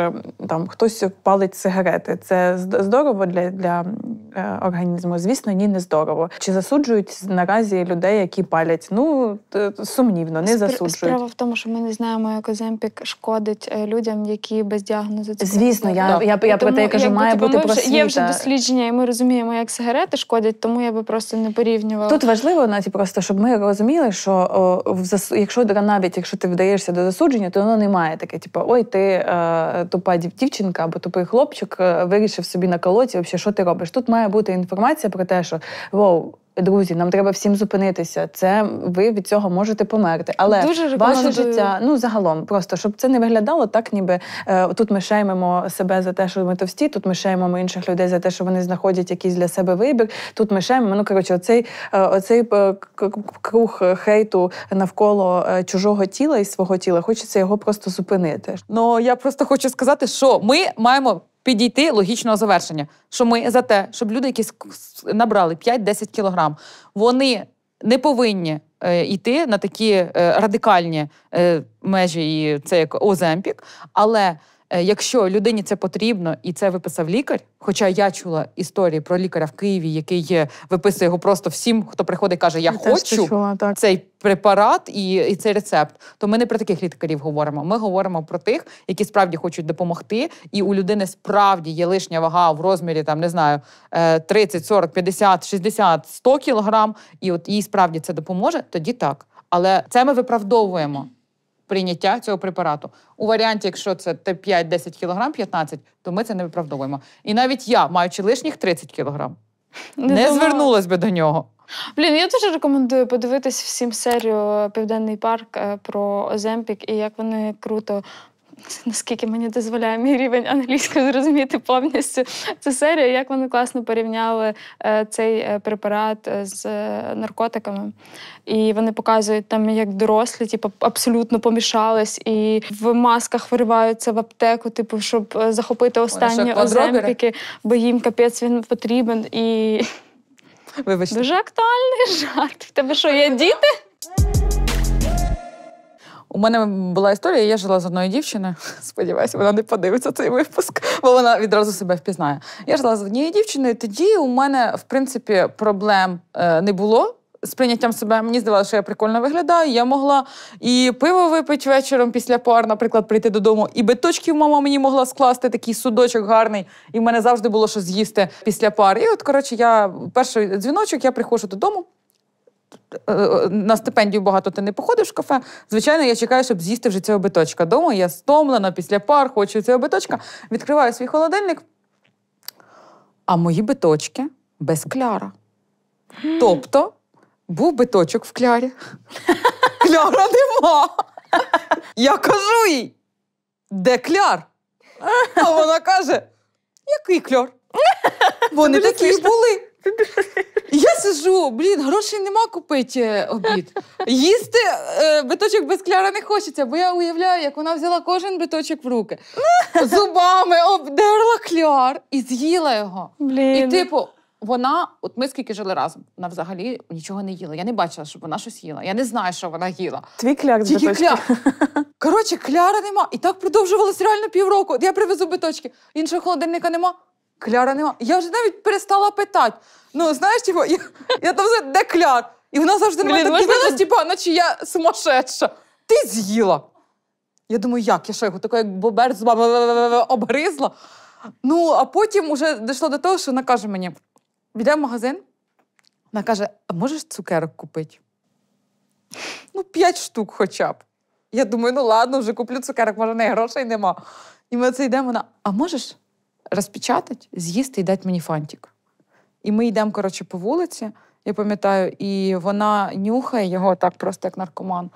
там хтось палить сигарети. Це здорово для, для організму. Звісно, ні, не здорово. Чи засуджують наразі людей, які палять? Ну сумнівно, не засуджують. Справа в тому, що ми не знаємо, як Оземпік шкодить е, людям, які без діагнозу це Звісно, я я, я про те я кажу, має типу, бути просвіта. Є вже дослідження, і ми розуміємо, як сигарети шкодять, тому я би просто не порівнювала. Тут важливо наті просто, щоб ми розуміли, що о, в зас... якщо навіть якщо ти вдаєшся до засудження, то воно не має таке, типу, ой, ти е, тупа дівчинка або тупий хлопчик е, вирішив собі на колоті, що ти робиш. Тут має бути інформація про те, що вау друзі, нам треба всім зупинитися. Це ви від цього можете померти. Але Дуже ваше життя, ну загалом, просто щоб це не виглядало так, ніби е, тут ми шеймимо себе за те, що ми товсті, тут ми шеймимо інших людей за те, що вони знаходять якийсь для себе вибір. Тут ми шеймимо. Ну коротше, оцей е, оцей е, круг хейту навколо е, чужого тіла і свого тіла. Хочеться його просто зупинити. Ну я просто хочу сказати, що ми маємо підійти логічного завершення. Що ми за те, щоб люди, які набрали 5-10 кілограм, вони не повинні е, йти на такі е, радикальні е, межі, і це як Оземпік, але. Е, якщо людині це потрібно і це виписав лікар, хоча я чула історії про лікаря в Києві, який е, виписує його просто всім, хто приходить, і каже: Я, я хочу чула, так. цей препарат і і цей рецепт, то ми не про таких лікарів говоримо. Ми говоримо про тих, які справді хочуть допомогти, і у людини справді є лишня вага в розмірі там не знаю 30, 40, 50, 60, 100 кілограм, і от їй справді це допоможе, тоді так. Але це ми виправдовуємо прийняття цього препарату. У варіанті, якщо це Т5-10 кг, 15, то ми це не виправдовуємо. І навіть я, маючи лишніх 30 кг, не, не звернулась би до нього. Блін, я дуже рекомендую подивитись всім серію Південний парк е, про Оземпік і як вони круто наскільки мені дозволяє мій рівень англійської зрозуміти повністю цю серію, як вони класно порівняли е, цей е, препарат е, з наркотиками. І вони показують там, як дорослі, типу, абсолютно помішались, і в масках вириваються в аптеку, типу, щоб захопити останні оземпіки, бо їм капець він потрібен. І Вибачте. Дуже актуальний жарт. В тебе що, є діти? У мене була історія, я жила з одною дівчиною. [LAUGHS] Сподіваюся, вона не подивиться цей випуск, бо вона відразу себе впізнає. Я жила з однією дівчиною. Тоді у мене, в принципі, проблем е, не було. З прийняттям себе мені здавалося, що я прикольно виглядаю. Я могла і пиво випити вечором після пар, наприклад, прийти додому, і биточків мама мені могла скласти такий судочок гарний, і в мене завжди було що з'їсти після пар. І от, коротше, я перший дзвіночок, я приходжу додому. Е, е, на стипендію багато ти не походиш в кафе. Звичайно, я чекаю, щоб з'їсти вже цього биточка. Дома я стомлена після пар, хочу цього биточка. Відкриваю свій холодильник. А мої биточки без кляра. Тобто був биточок в клярі. [LAUGHS] Кляра нема. Я кажу їй, де кляр? А вона каже: який кляр? Вони такі ж були. Я сижу, блін, грошей нема купити е, обід. Їсти е, биточок без кляра не хочеться, бо я уявляю, як вона взяла кожен биточок в руки, зубами обдерла кляр і з'їла його. Блін. І типу, вона, от ми скільки жили разом, вона взагалі нічого не їла. Я не бачила, щоб вона щось їла. Я не знаю, що вона їла. Твій кляр з Тільки биточки. кляр. Коротше, кляра нема. І так продовжувалось реально півроку. Я привезу биточки. Іншого холодильника нема. Кляра нема. Я вже навіть перестала питати. Ну, знаєш, типу, я, я там за- де кляр? І вона завжди на Блін, мене так дивилась, типу, наче я сумасшедша. Ти з'їла. Я думаю, як? Я що його тако, як бобер з вами обгризла. Ну, а потім вже дійшло до того, що вона каже мені: йде в магазин, вона каже: а можеш цукерок купити? Ну, п'ять штук хоча б. Я думаю, ну ладно, вже куплю цукерок, може, в неї грошей нема. І ми це йдемо. Вона, а можеш розпечатать, з'їсти і дати мені фантик. І ми йдемо, коротше, по вулиці, я пам'ятаю, і вона нюхає його так, просто як наркоман.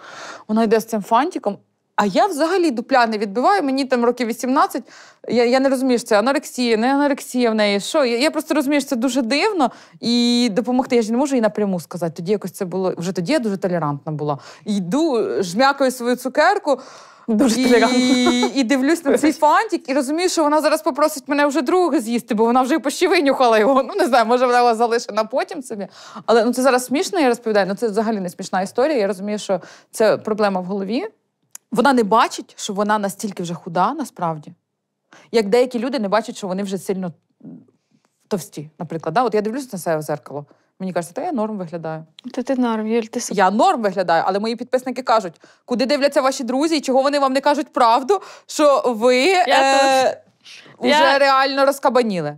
Вона йде з цим фантиком, а я взагалі дупля не відбиваю, мені там років 18. Я я не розумію, що це анорексія, не анорексія в неї. що. Я я просто розумію, що це дуже дивно і допомогти. Я ж не можу їй напряму сказати. Тоді якось це було вже тоді я дуже толерантна була. Йду, жмякаю свою цукерку. Дуже і, і, дивлюсь на цей фантик, і розумію, що вона зараз попросить мене вже другого з'їсти, бо вона вже почти винюхала його. Ну не знаю, може вона його залишена потім собі. Але ну це зараз смішно, я розповідаю. Ну це взагалі не смішна історія. Я розумію, що це проблема в голові. Вона не бачить, що вона настільки вже худа, насправді, як деякі люди не бачать, що вони вже сильно товсті. Наприклад, да? от я дивлюся на себе в зеркало. Мені кажуть, та я норм виглядаю. Та ти норм, Юль, ти супер. Я норм виглядаю, але мої підписники кажуть, куди дивляться ваші друзі, і чого вони вам не кажуть правду, що ви я е, вже я... реально розкабаніли.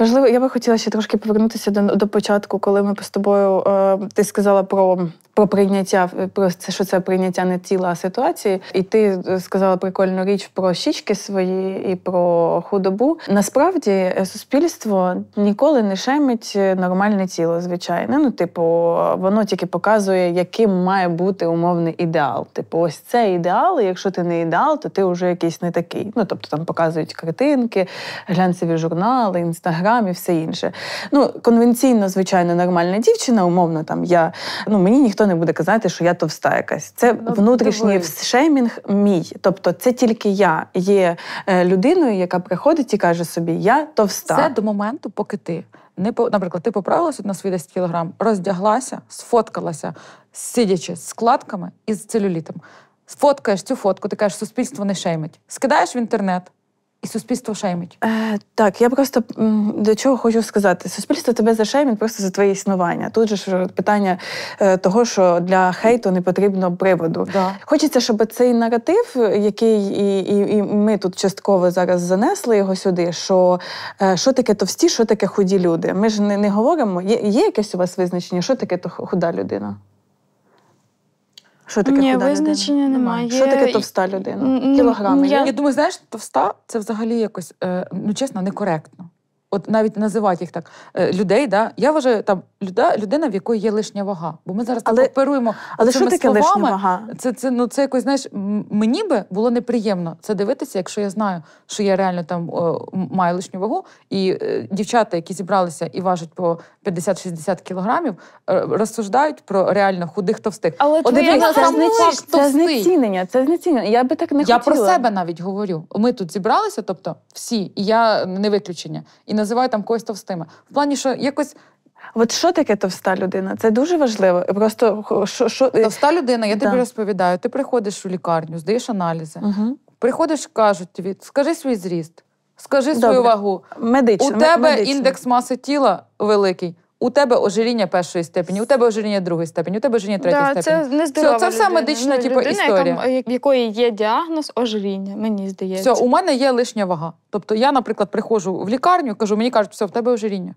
Важливо, я би хотіла ще трошки повернутися до до початку, коли ми з тобою е, ти сказала про про прийняття, е, про це, що це прийняття не тіла, а ситуації. І ти е, сказала прикольну річ про щічки свої і про худобу. Насправді, е, суспільство ніколи не шемить нормальне тіло, звичайно. Ну, типу, воно тільки показує, яким має бути умовний ідеал. Типу, ось це ідеал. і Якщо ти не ідеал, то ти вже якийсь не такий. Ну тобто там показують картинки, глянцеві журнали, інстаграм інстаграм і все інше. Ну, конвенційно, звичайно, нормальна дівчина, умовно, там я ну мені ніхто не буде казати, що я товста якась. Це ну, внутрішній диви. шеймінг мій. Тобто, це тільки я є е, людиною, яка приходить і каже собі, я товста. Це до моменту, поки ти. Не по, наприклад, ти поправилася на свій 10 кілограм, роздяглася, сфоткалася, сидячи з складками і з целюлітом. Сфоткаєш цю фотку, ти кажеш, суспільство не шеймить. Скидаєш в інтернет, і суспільство шеймить. Е, Так, я просто до чого хочу сказати: суспільство тебе зашеймить просто за твоє існування. Тут же ж питання е, того, що для хейту не потрібно приводу. Да. Хочеться, щоб цей наратив, який і і, і ми тут частково зараз занесли його сюди, що е, що таке товсті, що таке худі люди. Ми ж не не говоримо, є є якесь у вас визначення, що таке то худа людина? Що таке Ні, худа визначення людина? немає. Що таке товста людина? Кілограми. Я... Я думаю, знаєш, товста це взагалі якось, е, ну чесно, некоректно от навіть називати їх так е, людей. Да? Я вважаю, там люда, людина, в якої є лишня вага. Бо ми зараз але, так оперуємо але цими що таке словами. Лишня вага? Це це ну це якось знаєш. Мені би було неприємно це дивитися, якщо я знаю, що я реально там о, маю лишню вагу, і е, дівчата, які зібралися і важать по 50-60 кілограмів, е, розсуждають про реально худих товстих. Але Один твоє, це, сам знеці... це знецінення. Це знецінення. Я би так не я хотіла. я про себе навіть говорю. Ми тут зібралися, тобто всі, і я не виключення. І називаю там когось товстими. В плані, що якось. От що таке товста людина? Це дуже важливо. Просто що, що... Товста людина, я да. тобі розповідаю, ти приходиш у лікарню, здаєш аналізи, угу. приходиш, кажуть тобі, скажи свій зріст, скажи Добре. свою вагу. Медично. У тебе Медично. індекс маси тіла великий у тебе ожиріння першої степені, у тебе ожиріння другої степені, у тебе ожиріння третьої да, степені. Це не здорова Це, це все медична ну, типу, людина, історія. Яка, якої є діагноз ожиріння, мені здається. Все, у мене є лишня вага. Тобто я, наприклад, приходжу в лікарню, кажу, мені кажуть, все, в тебе ожиріння.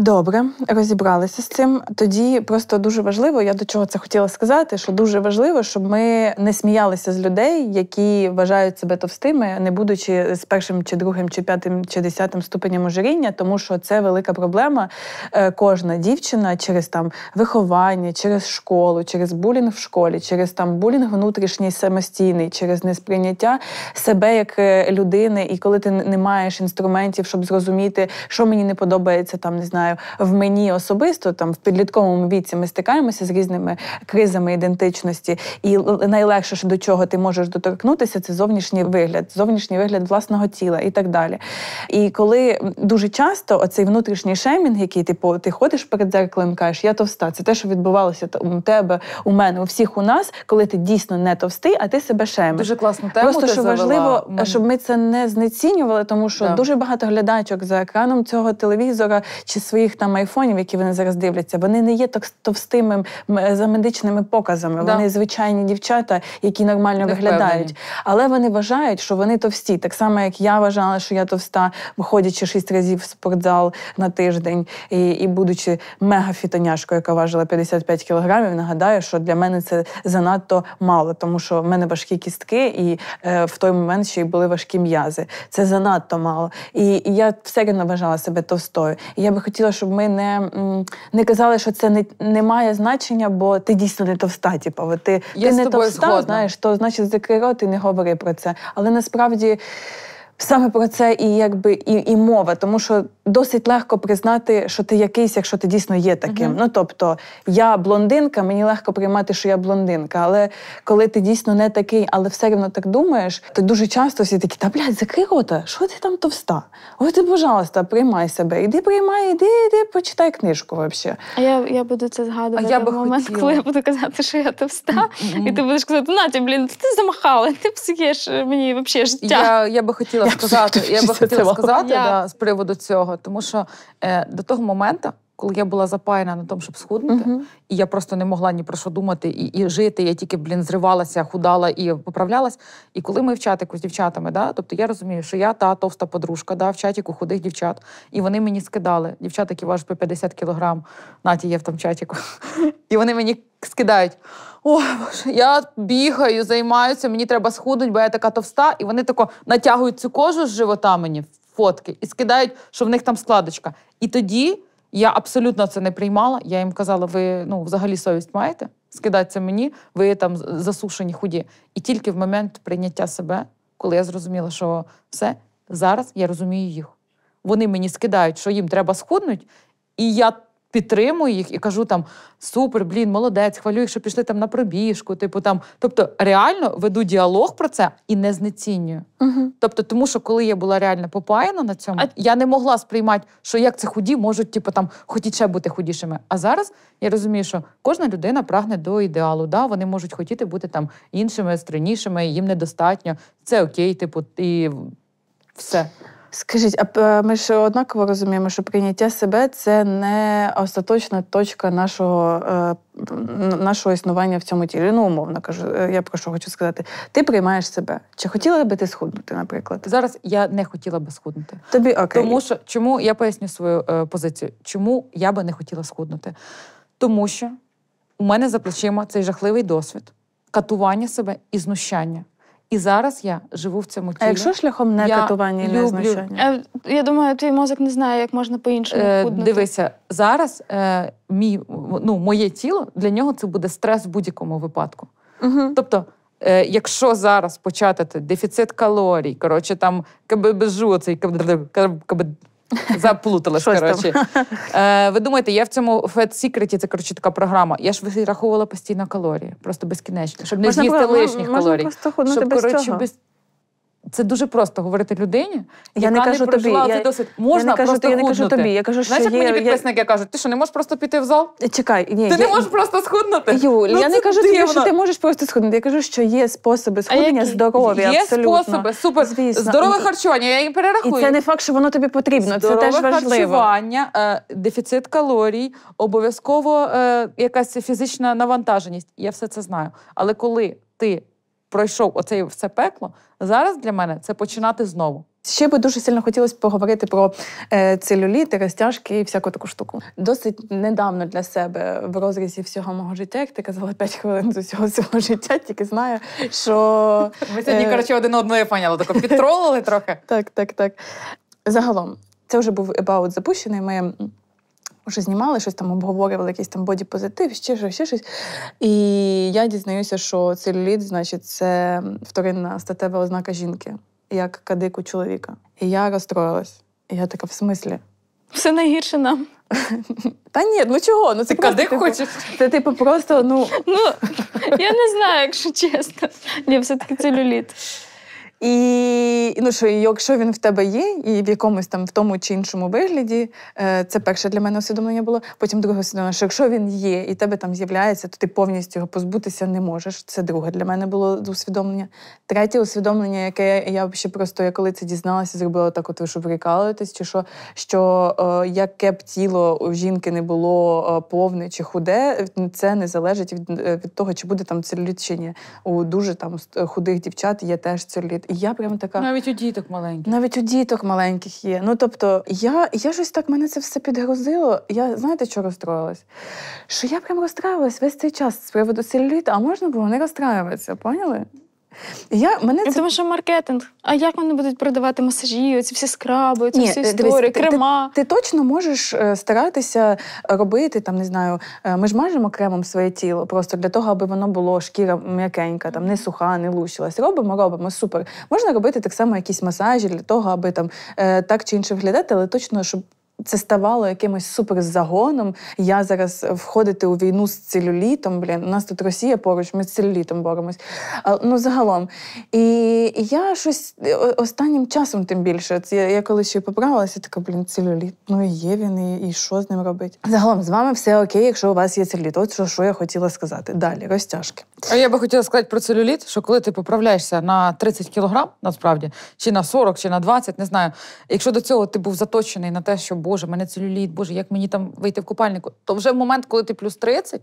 Добре, розібралися з цим. Тоді просто дуже важливо, я до чого це хотіла сказати, що дуже важливо, щоб ми не сміялися з людей, які вважають себе товстими, не будучи з першим чи другим, чи п'ятим, чи десятим ступенем ожиріння, тому що це велика проблема. Е, кожна дівчина через там виховання, через школу, через булінг в школі, через там булінг внутрішній самостійний, через несприйняття себе як е, людини, і коли ти не маєш інструментів, щоб зрозуміти, що мені не подобається, там не знаю знаю, в мені особисто там в підлітковому віці ми стикаємося з різними кризами ідентичності, і найлегше до чого ти можеш доторкнутися, це зовнішній вигляд, зовнішній вигляд власного тіла і так далі. І коли дуже часто оцей внутрішній шеймінг, який типу, ти ходиш перед зеркалом, кажеш, я товста, це те, що відбувалося у тебе, у мене, у всіх у нас, коли ти дійсно не товстий, а ти себе шеймиш. Дуже класно тему Просто ти що завела. важливо, щоб ми це не знецінювали, тому що так. дуже багато глядачок за екраном цього телевізора чи своїх там айфонів, які вони зараз дивляться, вони не є так товстими за медичними показами. Да. Вони звичайні дівчата, які нормально не виглядають, впевнені. але вони вважають, що вони товсті. Так само, як я вважала, що я товста, виходячи шість разів в спортзал на тиждень і і будучи мегафітоняшкою, яка важила 55 кілограмів, нагадаю, що для мене це занадто мало, тому що в мене важкі кістки, і е, в той момент ще й були важкі м'язи. Це занадто мало. І, і я все одно вважала себе товстою. І я би хотіла хотіла, щоб ми не не казали, що це не не має значення, бо ти дійсно не товста. Типу, ти, ти не товста, згодна. знаєш, то значить закиро, ти не говори про це. Але насправді Саме про це і якби і і мова, тому що досить легко признати, що ти якийсь, якщо ти дійсно є таким. Uh-huh. Ну тобто, я блондинка, мені легко приймати, що я блондинка. Але коли ти дійсно не такий, але все рівно так думаєш, то дуже часто всі такі, та блядь, закрий рота, що ти там товста? От ти, пожалуйста, приймай себе. Іди приймай, іди, іди, почитай книжку. взагалі. А я я буду це згадувати а я би момент, хотіла. коли я буду казати, що я товста, mm-hmm. і ти будеш казати, Наті, блін, ти замахала, ти псуєш мені взагалі життя. Я, я би хотіла [LAUGHS] сказати, я би хотіла сказати да, з приводу цього, тому що е, до того моменту коли я була запаяна на тому, щоб схуднути, угу. і я просто не могла ні про що думати і і жити. Я тільки, блін, зривалася, худала і поправлялась. І коли ми в чатику з дівчатами, да, тобто я розумію, що я та товста подружка, да, в чатіку худих дівчат, і вони мені скидали. Дівчата, які важать по 50 кілограм, наті є в там чатіку. [LAUGHS] І вони мені скидають. О, Боже, я бігаю, займаюся, мені треба схуднути, бо я така товста, і вони тако натягують цю кожу з живота мені фотки і скидають, що в них там складочка. І тоді я абсолютно це не приймала. Я їм казала, ви ну взагалі совість маєте скидатися мені, ви там засушені худі. І тільки в момент прийняття себе, коли я зрозуміла, що все зараз я розумію їх. Вони мені скидають, що їм треба схуднуть, і я підтримую їх і кажу там супер, блін, молодець, хвалю їх, що пішли там на пробіжку. Типу там, тобто реально веду діалог про це і не знецінюю. Угу. Тобто, тому що коли я була реально попаяна на цьому, а... я не могла сприймати, що як це худі, можуть, типу, там хотіть ще бути худішими. А зараз я розумію, що кожна людина прагне до ідеалу. Да? Вони можуть хотіти бути там іншими, стройнішими, їм недостатньо. Це окей, типу, і все. Скажіть, а ми ж однаково розуміємо, що прийняття себе це не остаточна точка нашого е, нашого існування в цьому тілі. Ну, умовно кажу, е, я про що хочу сказати. Ти приймаєш себе. Чи хотіла би ти схуднути, наприклад? Зараз я не хотіла би схуднути. Тобі окей. Тому що чому я поясню свою е, позицію? Чому я би не хотіла схуднути? Тому що у мене за плечима цей жахливий досвід, катування себе і знущання. І зараз я живу в цьому тілі. А якщо шляхом не катування і не знущання? Е, я думаю, твій мозок не знає, як можна по-іншому. Е, Дивися, зараз е, мій, ну, моє тіло для нього це буде стрес в будь-якому випадку. Угу. Тобто, е, якщо зараз почати дефіцит калорій, коротше там кабежу, цей каб, каб, каб, Заплуталась, коротше. Е, ви думаєте, я в цьому Fat Secret, це коротше така програма. Я ж вираховувала постійно калорії, просто безкінечно, щоб не можна з'їсти було- лишніх можна калорій. просто ходити щоб, без коротше, цього. без це дуже просто говорити людині, я яка не кажу не тобі. Я, досвід. Можна я не кажу, просто я не кажу тобі. Я кажу, що Знаєш, як є, мені підписники я... кажуть, ти що не можеш просто піти в зал? Е, чекай, ні, ти я... не можеш просто схуднути. Юль, ну, я не кажу дивно. тобі, що ти можеш просто схуднути. Я кажу, що є способи схуднення здоров'я. Є абсолютно. способи, супер Звісно. здорове харчування. Я їм перерахую. І Це не факт, що воно тобі потрібно. Здорове це теж важливо. харчування, е, дефіцит калорій, обов'язково е, якась фізична навантаженість. Я все це знаю. Але коли ти пройшов оце все пекло. Зараз для мене це починати знову. Ще би дуже сильно хотілося поговорити про е, целюліти, розтяжки і всяку таку штуку. Досить недавно для себе в розрізі всього мого життя, як ти казала 5 хвилин з усього цього життя, тільки знаю, що [LAUGHS] ми сьогодні е, коротше один одного поняли, тако підтролили трохи. Так, так, так. Загалом, це вже був ебаут запущений. Ми що знімали, щось там обговорювали, якийсь там бодіпозитив, ще щось, ще щось. І я дізнаюся, що целюліт, значить, це вторинна статева ознака жінки, як кадик у чоловіка. І я розстроїлась. І я така, в смислі? Все найгірше нам. [LAUGHS] Та ні, ну чого? Ну це ти кадик типу, хочеш. Це типу просто, ну. Ну, я не знаю, якщо чесно. Ні, все-таки целюліт. І ну, що якщо він в тебе є, і в якомусь там в тому чи іншому вигляді, е, це перше для мене усвідомлення було. Потім друге усвідомлення, що якщо він є і тебе там з'являється, то ти повністю його позбутися не можеш. Це друге для мене було усвідомлення. Третє усвідомлення, яке я ще просто я коли це дізналася, зробила так, от ви що прикалуєтесь, чи що, що е, яке б тіло у жінки не було е, повне чи худе, це не залежить від від того, чи буде там целлюліт чи ні. У дуже там худих дівчат є теж целлюліт. І я прямо така. Навіть у діток маленьких. Навіть у діток маленьких є. Ну тобто, я я щось так, мене це все підгрузило. Я знаєте, що розстроїлась? Що я прям розстраювалась весь цей час з приводу целлюліту, а можна було не розстраюватися, поняли? Я, мене це... Тому що маркетинг. А як вони будуть продавати масажі, ці всі скраби, ці Ні, всі історії, дивись, крема? Ти, ти, ти точно можеш е, старатися робити, там не знаю, е, ми ж мажемо кремом своє тіло, просто для того, аби воно було шкіра м'якенька, там не суха, не лущилась. Робимо, робимо, супер. Можна робити так само якісь масажі для того, аби там е, так чи інше виглядати, але точно, щоб це ставало якимось суперзагоном. Я зараз е, входити у війну з целюлітом. Блін, у нас тут Росія поруч, ми з целюлітом боремось. А, ну загалом. І я щось е, останнім часом, тим більше, це я, я коли ще поправилася, така блін, целюліт. Ну і є він, і, і що з ним робить? Загалом з вами все окей, якщо у вас є целюліт. От що, що я хотіла сказати. Далі розтяжки. А я би хотіла сказати про целюліт, що коли ти поправляєшся на 30 кілограм, насправді, чи на 40, чи на 20, не знаю. Якщо до цього ти був заточений на те, що Боже, мене целюліт, Боже, як мені там вийти в купальнику. То вже в момент, коли ти плюс 30,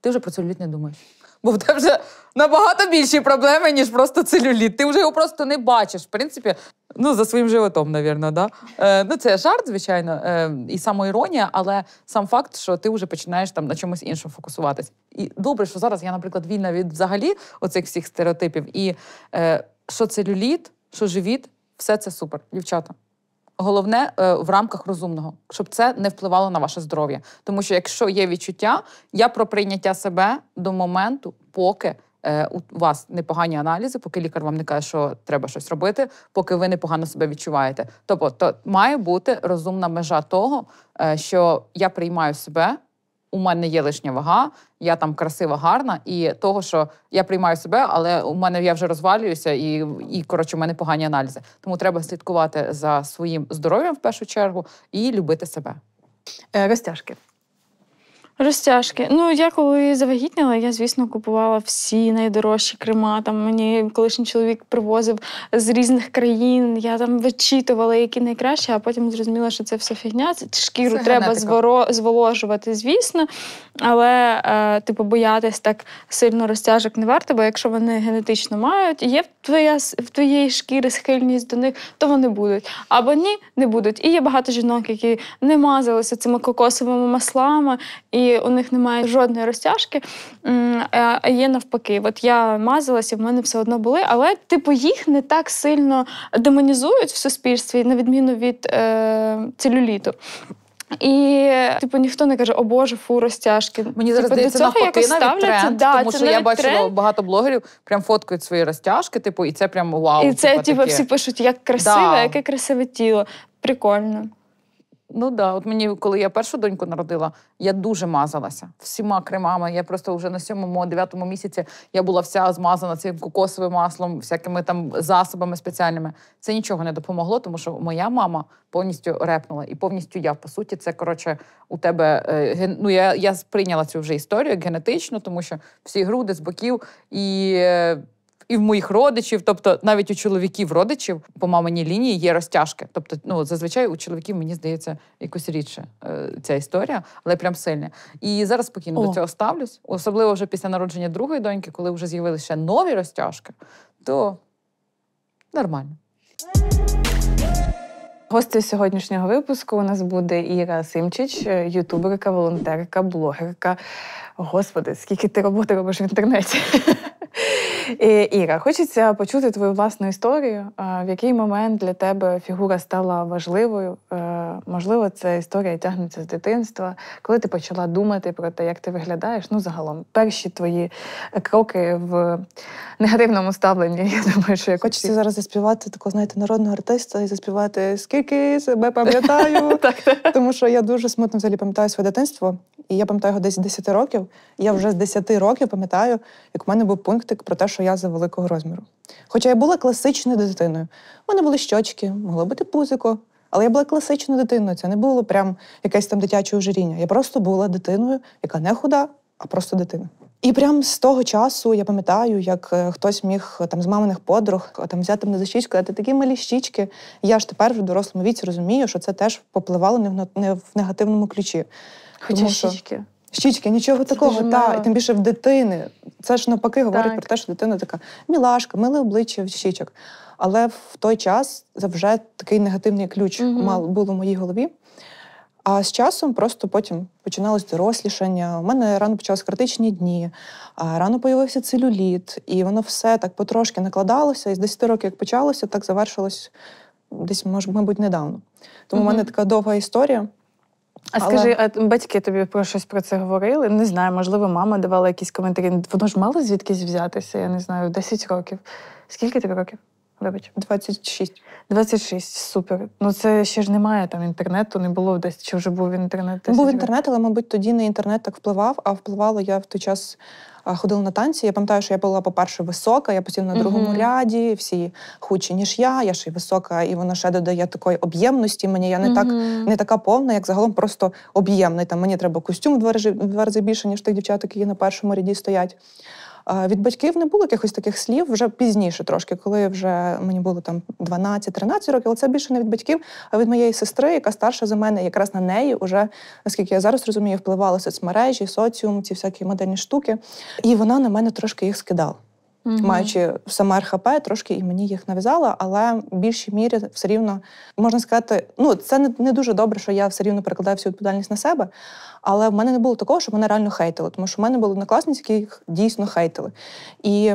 ти вже про целюліт не думаєш. Бо в тебе вже набагато більші проблеми, ніж просто целюліт. Ти вже його просто не бачиш. В принципі, ну за своїм животом, навірно, да? Е, ну це жарт, звичайно, е, і самоіронія, але сам факт, що ти вже починаєш там на чомусь іншому фокусуватись. І добре, що зараз я, наприклад, вільна від взагалі оцих всіх стереотипів. І е, що целюліт, що живіт, все це супер, дівчата. Головне е, в рамках розумного, щоб це не впливало на ваше здоров'я. Тому що якщо є відчуття, я про прийняття себе до моменту, поки е, у вас непогані аналізи, поки лікар вам не каже, що треба щось робити, поки ви непогано себе відчуваєте. Тобто то має бути розумна межа того, е, що я приймаю себе у мене є лишня вага, я там красива, гарна, і того, що я приймаю себе, але у мене я вже розвалююся, і і коротше, у мене погані аналізи. Тому треба слідкувати за своїм здоров'ям в першу чергу і любити себе. Е, розтяжки. Розтяжки. Ну, я коли завагітніла, я, звісно, купувала всі найдорожчі крема. Там Мені колишній чоловік привозив з різних країн, я там вичитувала, які найкращі, а потім зрозуміла, що це все фігня. Шкіру це треба зворо... зволожувати, звісно. Але, е, типу, боятись так сильно розтяжок не варто, бо якщо вони генетично мають, є в твоя в твоєї шкіри схильність до них, то вони будуть. Або ні, не будуть. І є багато жінок, які не мазалися цими кокосовими маслами. і у них немає жодної розтяжки. Е, а є навпаки, от я мазалася, в мене все одно були, але типу їх не так сильно демонізують в суспільстві, на відміну від е, целюліту. І типу ніхто не каже, о Боже, фу, розтяжки. Мені зараз типу, здається, навпаки, якось навіть тренд, да, тому що я бачила тренд. багато блогерів, прям фоткають свої розтяжки, типу, і це прям вау. І це, типу, типу всі пишуть, як красиве, да. яке красиве тіло. Прикольно. Ну да, от мені, коли я першу доньку народила, я дуже мазалася всіма кремами. Я просто вже на сьомому, дев'ятому місяці я була вся змазана цим кокосовим маслом, всякими там засобами спеціальними. Це нічого не допомогло, тому що моя мама повністю репнула і повністю я. По суті, це коротше у тебе е, ну я я сприйняла цю вже історію генетично, тому що всі груди з боків і. Е, і в моїх родичів, тобто навіть у чоловіків родичів по маминій лінії є розтяжки. Тобто, ну зазвичай у чоловіків мені здається якось рідше е, ця історія, але прям сильна. І зараз спокійно О. до цього ставлюсь, особливо вже після народження другої доньки, коли вже з'явилися нові розтяжки, то нормально. Гостя сьогоднішнього випуску у нас буде Іра Симчич, е, ютуберка, волонтерка, блогерка. Господи, скільки ти роботи робиш в інтернеті? Іра, хочеться почути твою власну історію. Е, в який момент для тебе фігура стала важливою? Е, можливо, ця історія тягнеться з дитинства. Коли ти почала думати про те, як ти виглядаєш? Ну, загалом, перші твої кроки в негативному ставленні. [LAUGHS] Я думаю, що я хочеться всі... зараз заспівати такого, знаєте, народного артиста і заспівати скільки себе пам'ятаю, [LAUGHS] тому що я дуже смутно взагалі пам'ятаю своє дитинство. І я пам'ятаю його десь 10 років. я вже з 10 років пам'ятаю, як в мене був пунктик про те, що я за великого розміру. Хоча я була класичною дитиною. У мене були щочки, могло бути пузико, але я була класичною дитиною. Це не було прям якесь там дитяче ожиріння. Я просто була дитиною, яка не худа, а просто дитина. І прям з того часу я пам'ятаю, як е, хтось міг е, там з маминих подруг е, там взяти мене за щічку, а такі малі щічки. Я ж тепер в дорослому віці розумію, що це теж попливало не в негативному ключі. Хоча Тому, щічки. Щічки, нічого це такого, та і тим більше в дитини. Це ж навпаки говорить так. про те, що дитина така мілашка, миле обличчя щічок. Але в той час це вже такий негативний ключ угу. мав був у моїй голові. А з часом просто потім починалось дорослішання. У мене рано почалися критичні дні, рано появився целюліт, і воно все так потрошки накладалося. І з 10 років, як почалося, так завершилось десь, мабуть, недавно. Тому в мене така довга історія. А Але... скажи, а батьки тобі про щось про це говорили? Не знаю, можливо, мама давала якісь коментарі. Воно ж мало звідкись взятися, я не знаю, 10 років. Скільки тобі років? Вибач, 26. 26, супер. Ну це ще ж немає там інтернету, не було десь. Чи вже був інтернет? був інтернет, але, мабуть, тоді не інтернет так впливав, а впливало я в той час ходила на танці. Я пам'ятаю, що я була, по-перше, висока, я постійно на другому uh-huh. ряді, всі худші, ніж я, я ще й висока, і вона ще додає такої об'ємності. Мені я не uh-huh. так не така повна, як загалом просто об'ємний. Там Мені треба костюм в два рази, в два рази більше, ніж тих дівчат, які на першому ряді стоять. Від батьків не було якихось таких слів вже пізніше, трошки, коли вже мені було там 12-13 років, але це більше не від батьків, а від моєї сестри, яка старша за мене, якраз на неї вже, наскільки я зараз розумію, впливали соцмережі, соціум, ці всякі модельні штуки. І вона на мене трошки їх скидала угу. маючи саме РХП, трошки і мені їх нав'язала, але в більшій мірі все рівно можна сказати, ну це не, не дуже добре, що я все рівно перекладаю всю відповідальність на себе. Але в мене не було такого, що мене реально хейтили, тому що в мене були однокласниці, які їх дійсно хейтили. І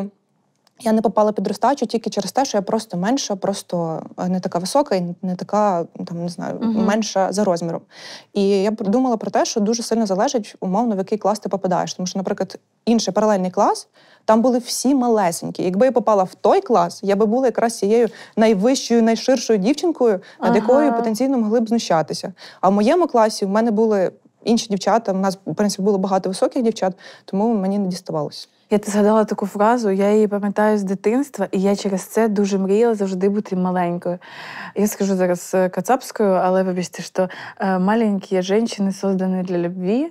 я не попала під розтачу тільки через те, що я просто менша, просто е, не така висока і не така, там не знаю, uh-huh. менша за розміром. І я думала про те, що дуже сильно залежить, умовно, в який клас ти попадаєш. Тому що, наприклад, інший паралельний клас там були всі малесенькі. Якби я попала в той клас, я би була якраз цією найвищою, найширшою дівчинкою, над uh-huh. якою потенційно могли б знущатися. А в моєму класі в мене були інші дівчата. У нас в принципі було багато високих дівчат, тому мені не діставалося. Я ти згадала таку фразу, я її пам'ятаю з дитинства, і я через це дуже мріяла завжди бути маленькою. Я скажу зараз е, кацапською, але вибачте, що е, маленькі жінки создані для любві,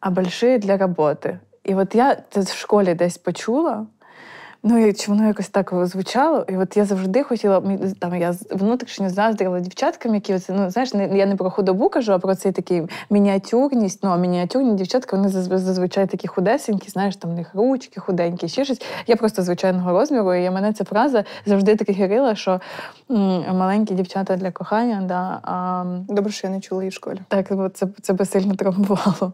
а больші для роботи. І от я це в школі десь почула. Ну і чи воно якось так звучало? І от я завжди хотіла там. Я внутрішньо заздрила дівчаткам, які оце, ну знаєш, не я не про худобу кажу, а про цей такий мініатюрність. Ну а мініатюрні дівчатки вони зазвичай такі худесенькі, знаєш, там в них ручки, худенькі, ще щось. Я просто звичайного розміру. І мене ця фраза завжди таки гірила, що маленькі дівчата для кохання. Да, а... Добре, що я не чула її в школі. Так, бо ну, це, це би сильно травмувало.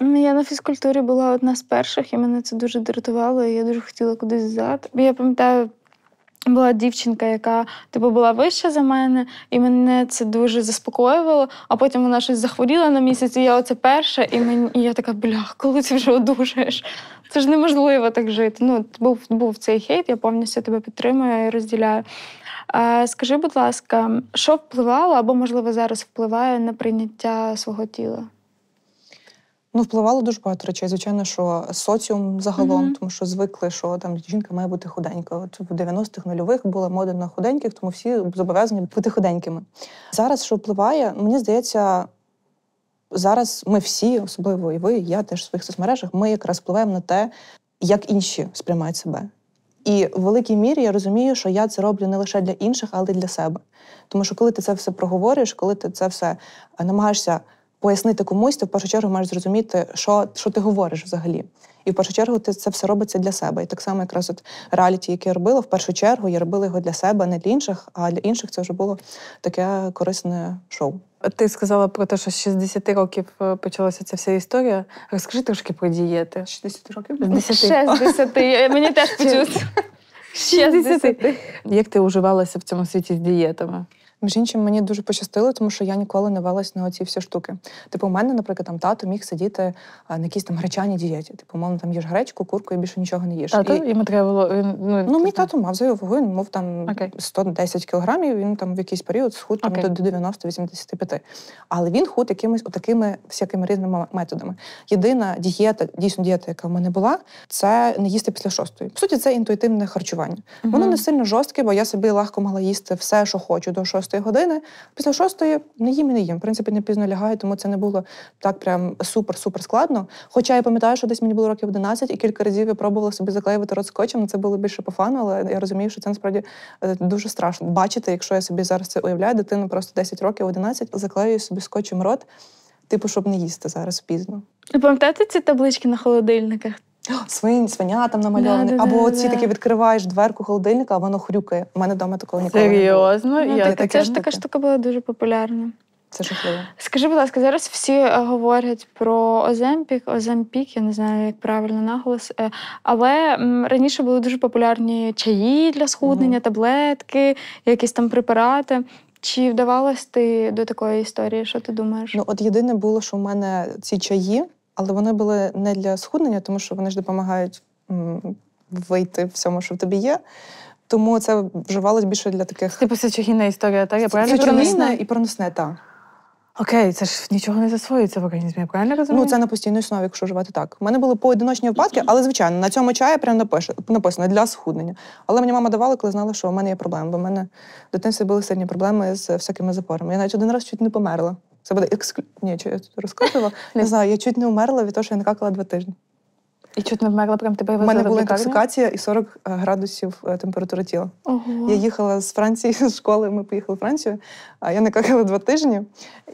Ну, я на фізкультурі була одна з перших, і мене це дуже дратувало, і я дуже хотіла кудись зад. Я пам'ятаю, була дівчинка, яка типу була вища за мене, і мене це дуже заспокоювало. А потім вона щось захворіла на місяць, і я оце перша, і мені і я така, блях, коли ти вже одужаєш? Це ж неможливо так жити. Ну, був був цей хейт, я повністю тебе підтримую і розділяю. А, Скажи, будь ласка, що впливало або, можливо, зараз впливає на прийняття свого тіла? Ну, впливало дуже багато речей. Звичайно, що соціум загалом, mm-hmm. тому що звикли, що там жінка має бути худенька. От в 90-х нульових була мода на худеньких, тому всі зобов'язані бути худенькими. Зараз що впливає, мені здається, зараз ми всі, особливо і ви, і я теж в своїх соцмережах, ми якраз впливаємо на те, як інші сприймають себе. І в великій мірі я розумію, що я це роблю не лише для інших, але й для себе. Тому що коли ти це все проговорюєш, коли ти це все е, намагаєшся пояснити комусь, ти в першу чергу маєш зрозуміти, що що ти говориш взагалі. І в першу чергу ти це все робиться для себе. І так само, якраз от реаліті, яке я робила, в першу чергу я робила його для себе, не для інших, а для інших це вже було таке корисне шоу. Ти сказала про те, що з 60 років е, почалася ця вся історія. Розкажи трошки про дієти. 60 років? 10. 60. Мені теж почулося. 60. Як ти уживалася в цьому світі з дієтами? Між іншим, мені дуже пощастило, тому що я ніколи не велась на оці всі штуки. Типу, у мене, наприклад, там тато міг сидіти е, на якійсь там гречаній дієті. Типу, мовно, там їж гречку, курку і більше нічого не їш. Тато і... йому треба було. Е, ну, ну мій типу. тато мав за вагу, він мов там okay. 110 кілограмів, він там в якийсь період схуд okay. до 90-85. Але він худ якимись отакими всякими різними методами. Єдина дієта, дійсно дієта, яка в мене була, це не їсти після шостої. По суті, це інтуїтивне харчування. Воно uh-huh. не сильно жорстке, бо я собі легко могла їсти все, що хочу до 6 шостої години. Після шостої не їм і не їм. В принципі, не пізно лягаю, тому це не було так прям супер-супер складно. Хоча я пам'ятаю, що десь мені було років 11, і кілька разів я пробувала собі заклеювати рот скотчем. Це було більше по фану, але я розумію, що це насправді е, дуже страшно. Бачити, якщо я собі зараз це уявляю, дитину просто 10 років, 11, заклеюю собі скотчем рот. Типу, щоб не їсти зараз пізно. пам'ятаєте ці таблички на холодильниках? свинь, свиня там намальовані. Да, да, Або ці такі відкриваєш дверку холодильника, а воно хрюкає. У мене вдома такого ніколи Серйозно? не було. Серйозно? Це, ну, це ж така штука була дуже популярна. Це жахливо. Скажи, будь ласка, зараз всі е, говорять про Оземпік, Оземпік, я не знаю, як правильно наголос. Е, але раніше були дуже популярні чаї для схуднення, угу. таблетки, якісь там препарати. Чи вдавалась ти до такої історії? Що ти думаєш? Ну, от єдине було, що в мене ці чаї. Але вони були не для схуднення, тому що вони ж допомагають вийти всьому, що в тобі є. Тому це вживалось більше для таких. Типу сечогінна історія, так? Я правильно Сечогінна і проносне, так. Окей, це ж нічого не засвоюється в організмі, я правильно ну, розумію? Ну, це на постійній основі, якщо вживати так. У мене були поодиночні випадки, але, звичайно, на цьому чаї прямо написано для схуднення. Але мені мама давала, коли знала, що у мене є проблеми, бо в мене в дитинстві були сильні проблеми з всякими запорами. Я навіть один раз чуть не померла. Це буде ексклю... Ні, я тут розказувала? Не знаю, я чуть не умерла від того, що я накакала два тижні. І чуть не вмерла прям тебе. У мене була інтоксикація і 40 е, градусів е, температури тіла. Ого. Я їхала з Франції [LAUGHS] з школи. Ми поїхали в Францію. а Я не какала два тижні,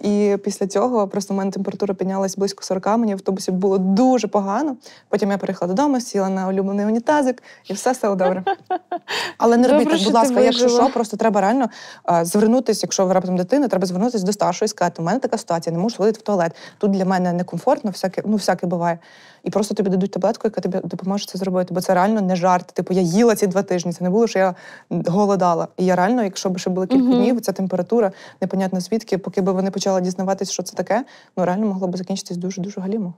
і після цього просто в мене температура піднялась близько 40, Мені в автобусі було дуже погано. Потім я приїхала додому, сіла на улюблений унітазик, і все стало добре. [LAUGHS] Але не робіть, будь ласка, якщо що, просто треба реально е, звернутися, якщо ви раптом дитина, треба звернутися до старшої і сказати, у мене така ситуація, не можу ходити в туалет. Тут для мене некомфортно, всяке ну всяке буває і просто тобі дадуть таблетку, яка тобі допоможе це зробити. Бо це реально не жарт. Типу я їла ці два тижні. Це не було, що я голодала. І я реально, якщо б ще було кілька uh-huh. днів, ця температура, непонятно звідки, поки б вони почали дізнаватися, що це таке, ну реально могло б закінчитись дуже дуже галімо.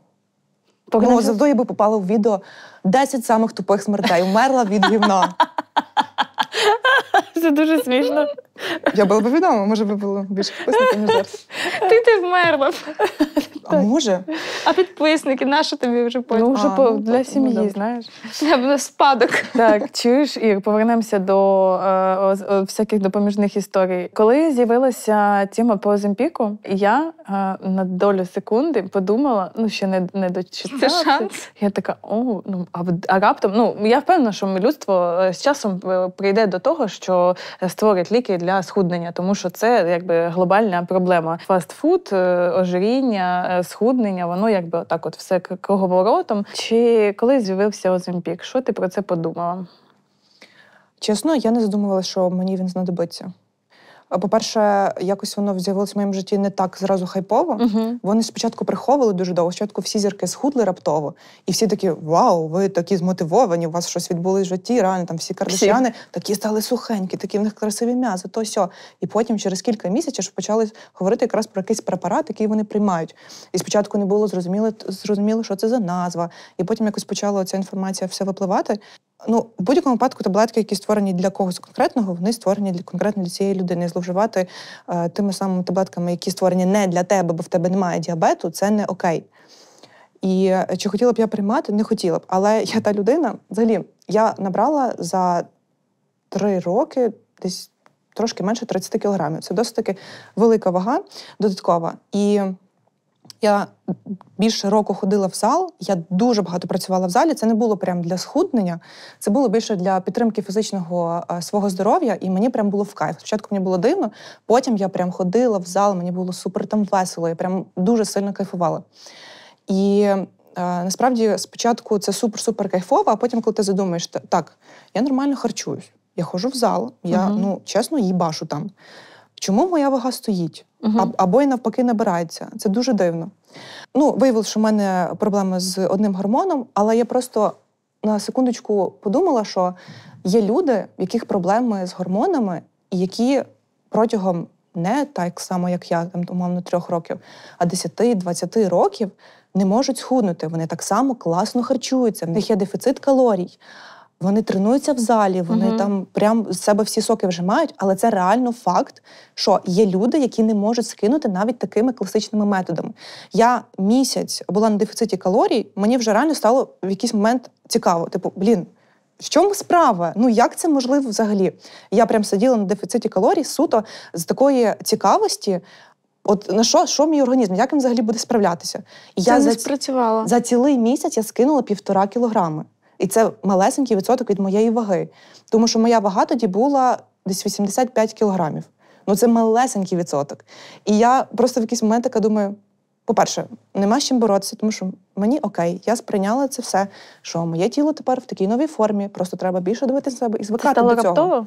Поки ну, навіть... Завжди я би попала в відео 10 самих тупих смертей. Умерла від гівна. [LAUGHS] [LAUGHS] Це дуже смішно. Я була б відома, може би було більше підписників, ніж зараз. Ти ти вмерла. б. А може? А підписники, на що тобі вже потім? Ну, вже А, по- ну, для так, сім'ї, ну, добре. знаєш. Це буде спадок. Так, чуєш, Ір, повернемося до е, о- о, всяких допоміжних історій. Коли з'явилася тема по Оземпіку, я е, на долю секунди подумала, ну ще не, не дочитала. Це шанс. Я така, о, ну а, а раптом, ну я впевнена, що людство е, з часом часом е, прийде до того, що е, створять ліки для схуднення, тому що це якби глобальна проблема. Фастфуд, е, ожиріння, схуднення, воно якби отак, от все круговоротом. Чи коли з'явився Озимпік? Що ти про це подумала? Чесно, я не задумувала, що мені він знадобиться. По-перше, якось воно з'явилось в моєму житті не так зразу хайпово. Uh-huh. Вони спочатку приховували дуже довго. Спочатку всі зірки схудли раптово, і всі такі вау, ви такі змотивовані, у вас щось відбулося в житті, реально там всі кардашяни такі стали сухенькі, такі в них красиві м'язи, то сьо. І потім через кілька місяців почали говорити якраз про якийсь препарат, який вони приймають. І спочатку не було зрозуміло, зрозуміло, що це за назва. І потім якось почала ця інформація все випливати. Ну, в будь-якому випадку таблетки, які створені для когось конкретного, вони створені для конкретно для цієї людини. Зловживати е, тими самими таблетками, які створені не для тебе, бо в тебе немає діабету, це не окей. І е, чи хотіла б я приймати? Не хотіла б. Але я та людина, взагалі, я набрала за три роки десь трошки менше 30 кілограмів. Це досить таки велика вага додаткова. І я більше року ходила в зал, я дуже багато працювала в залі. Це не було прям для схуднення, це було більше для підтримки фізичного е, свого здоров'я, і мені прям було в кайф. Спочатку мені було дивно, потім я прям ходила в зал, мені було супер там весело, я прям дуже сильно кайфувала. І е, насправді спочатку це супер-супер кайфово, а потім, коли ти задумаєш, так, я нормально харчуюсь, я ходжу в зал, я, угу. ну, чесно, їбашу там. Чому моя вага стоїть? Uh-huh. Або й навпаки набирається. Це дуже дивно. Ну, виявилося, що в мене проблеми з одним гормоном, але я просто на секундочку подумала, що є люди, в яких проблеми з гормонами, і які протягом не так само, як я, там, умовно, трьох років, а 10-20 років не можуть схуднути. Вони так само класно харчуються, в них є дефіцит калорій. Вони тренуються в залі, вони угу. там прям з себе всі соки вже мають, але це реально факт, що є люди, які не можуть скинути навіть такими класичними методами. Я місяць була на дефіциті калорій, мені вже реально стало в якийсь момент цікаво. Типу, блін, в чому справа? Ну як це можливо взагалі? Я прям сиділа на дефіциті калорій суто з такої цікавості. От на що що мій організм? Як він взагалі буде справлятися? І це я не за, спрацювала. за цілий місяць я скинула півтора кілограми. І це малесенький відсоток від моєї ваги. Тому що моя вага тоді була десь 85 кілограмів. Ну це малесенький відсоток. І я просто в якийсь момент така думаю: по-перше, нема з чим боротися, тому що мені окей, я сприйняла це все, що моє тіло тепер в такій новій формі, просто треба більше дивитися на себе і звикати Це стало до цього. раптово?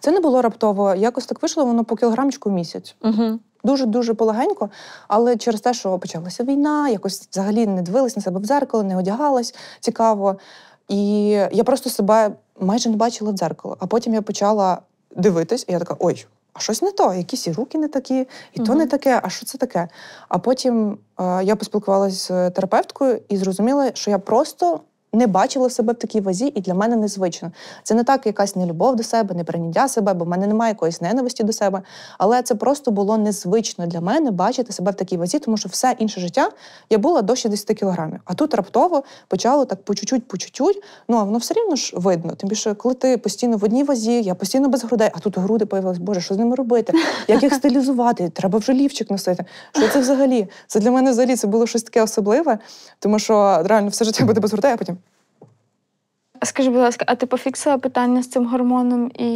Це не було раптово. Якось так вийшло, воно по кілограмчику в місяць. Угу дуже-дуже полегенько. Але через те, що почалася війна, якось взагалі не дивилась на себе в дзеркало, не одягалась цікаво. І я просто себе майже не бачила в дзеркало. А потім я почала дивитись, і я така, ой, а щось не то, якісь і руки не такі, і угу. то не таке, а що це таке? А потім е, я поспілкувалася з терапевткою і зрозуміла, що я просто не бачила себе в такій вазі, і для мене незвично. Це не так якась нелюбов до себе, неприйняття себе, бо в мене немає якоїсь ненависті до себе. Але це просто було незвично для мене бачити себе в такій вазі, тому що все інше життя я була до 60 кілограмів. А тут раптово почало так по чуть-чуть, по чуть-чуть. Ну а воно все рівно ж видно. Тим більше, коли ти постійно в одній вазі, я постійно без грудей, а тут груди появились, Боже, що з ними робити? Як їх стилізувати? Треба вже лівчик носити. Що це взагалі? Це для мене взагалі це було щось таке особливе, тому що реально все життя буде без грудей, а потім скажи, будь ласка, а ти пофіксила питання з цим гормоном? і.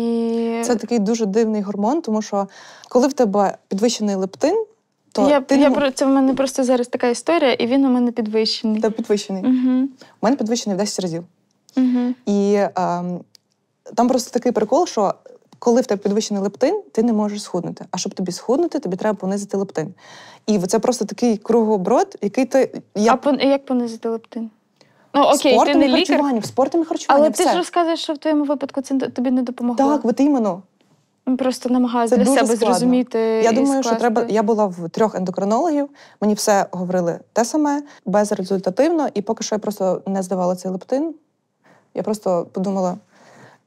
Це такий дуже дивний гормон, тому що коли в тебе підвищений лептин, то я ти я про це в мене просто зараз така історія, і він у мене підвищений. Та підвищений. Угу. У мене підвищений в 10 разів. Угу. І е, там просто такий прикол, що коли в тебе підвищений лептин, ти не можеш схуднути. А щоб тобі схуднути, тобі треба понизити лептин. І це просто такий кругоброд, який ти. Я... А пон... як понизити лептин? Ну, окей, спортом ти не і лікар. харчуванням, спортом і харчуванням. Але ти ж розказуєш, що в твоєму випадку це тобі не допомогло. Так, от іменно. Просто намагаюся для себе складно. зрозуміти. Я і думаю, скласти. що треба. Я була в трьох ендокринологів, мені все говорили те саме, безрезультативно, і поки що я просто не здавала цей лептин. Я просто подумала: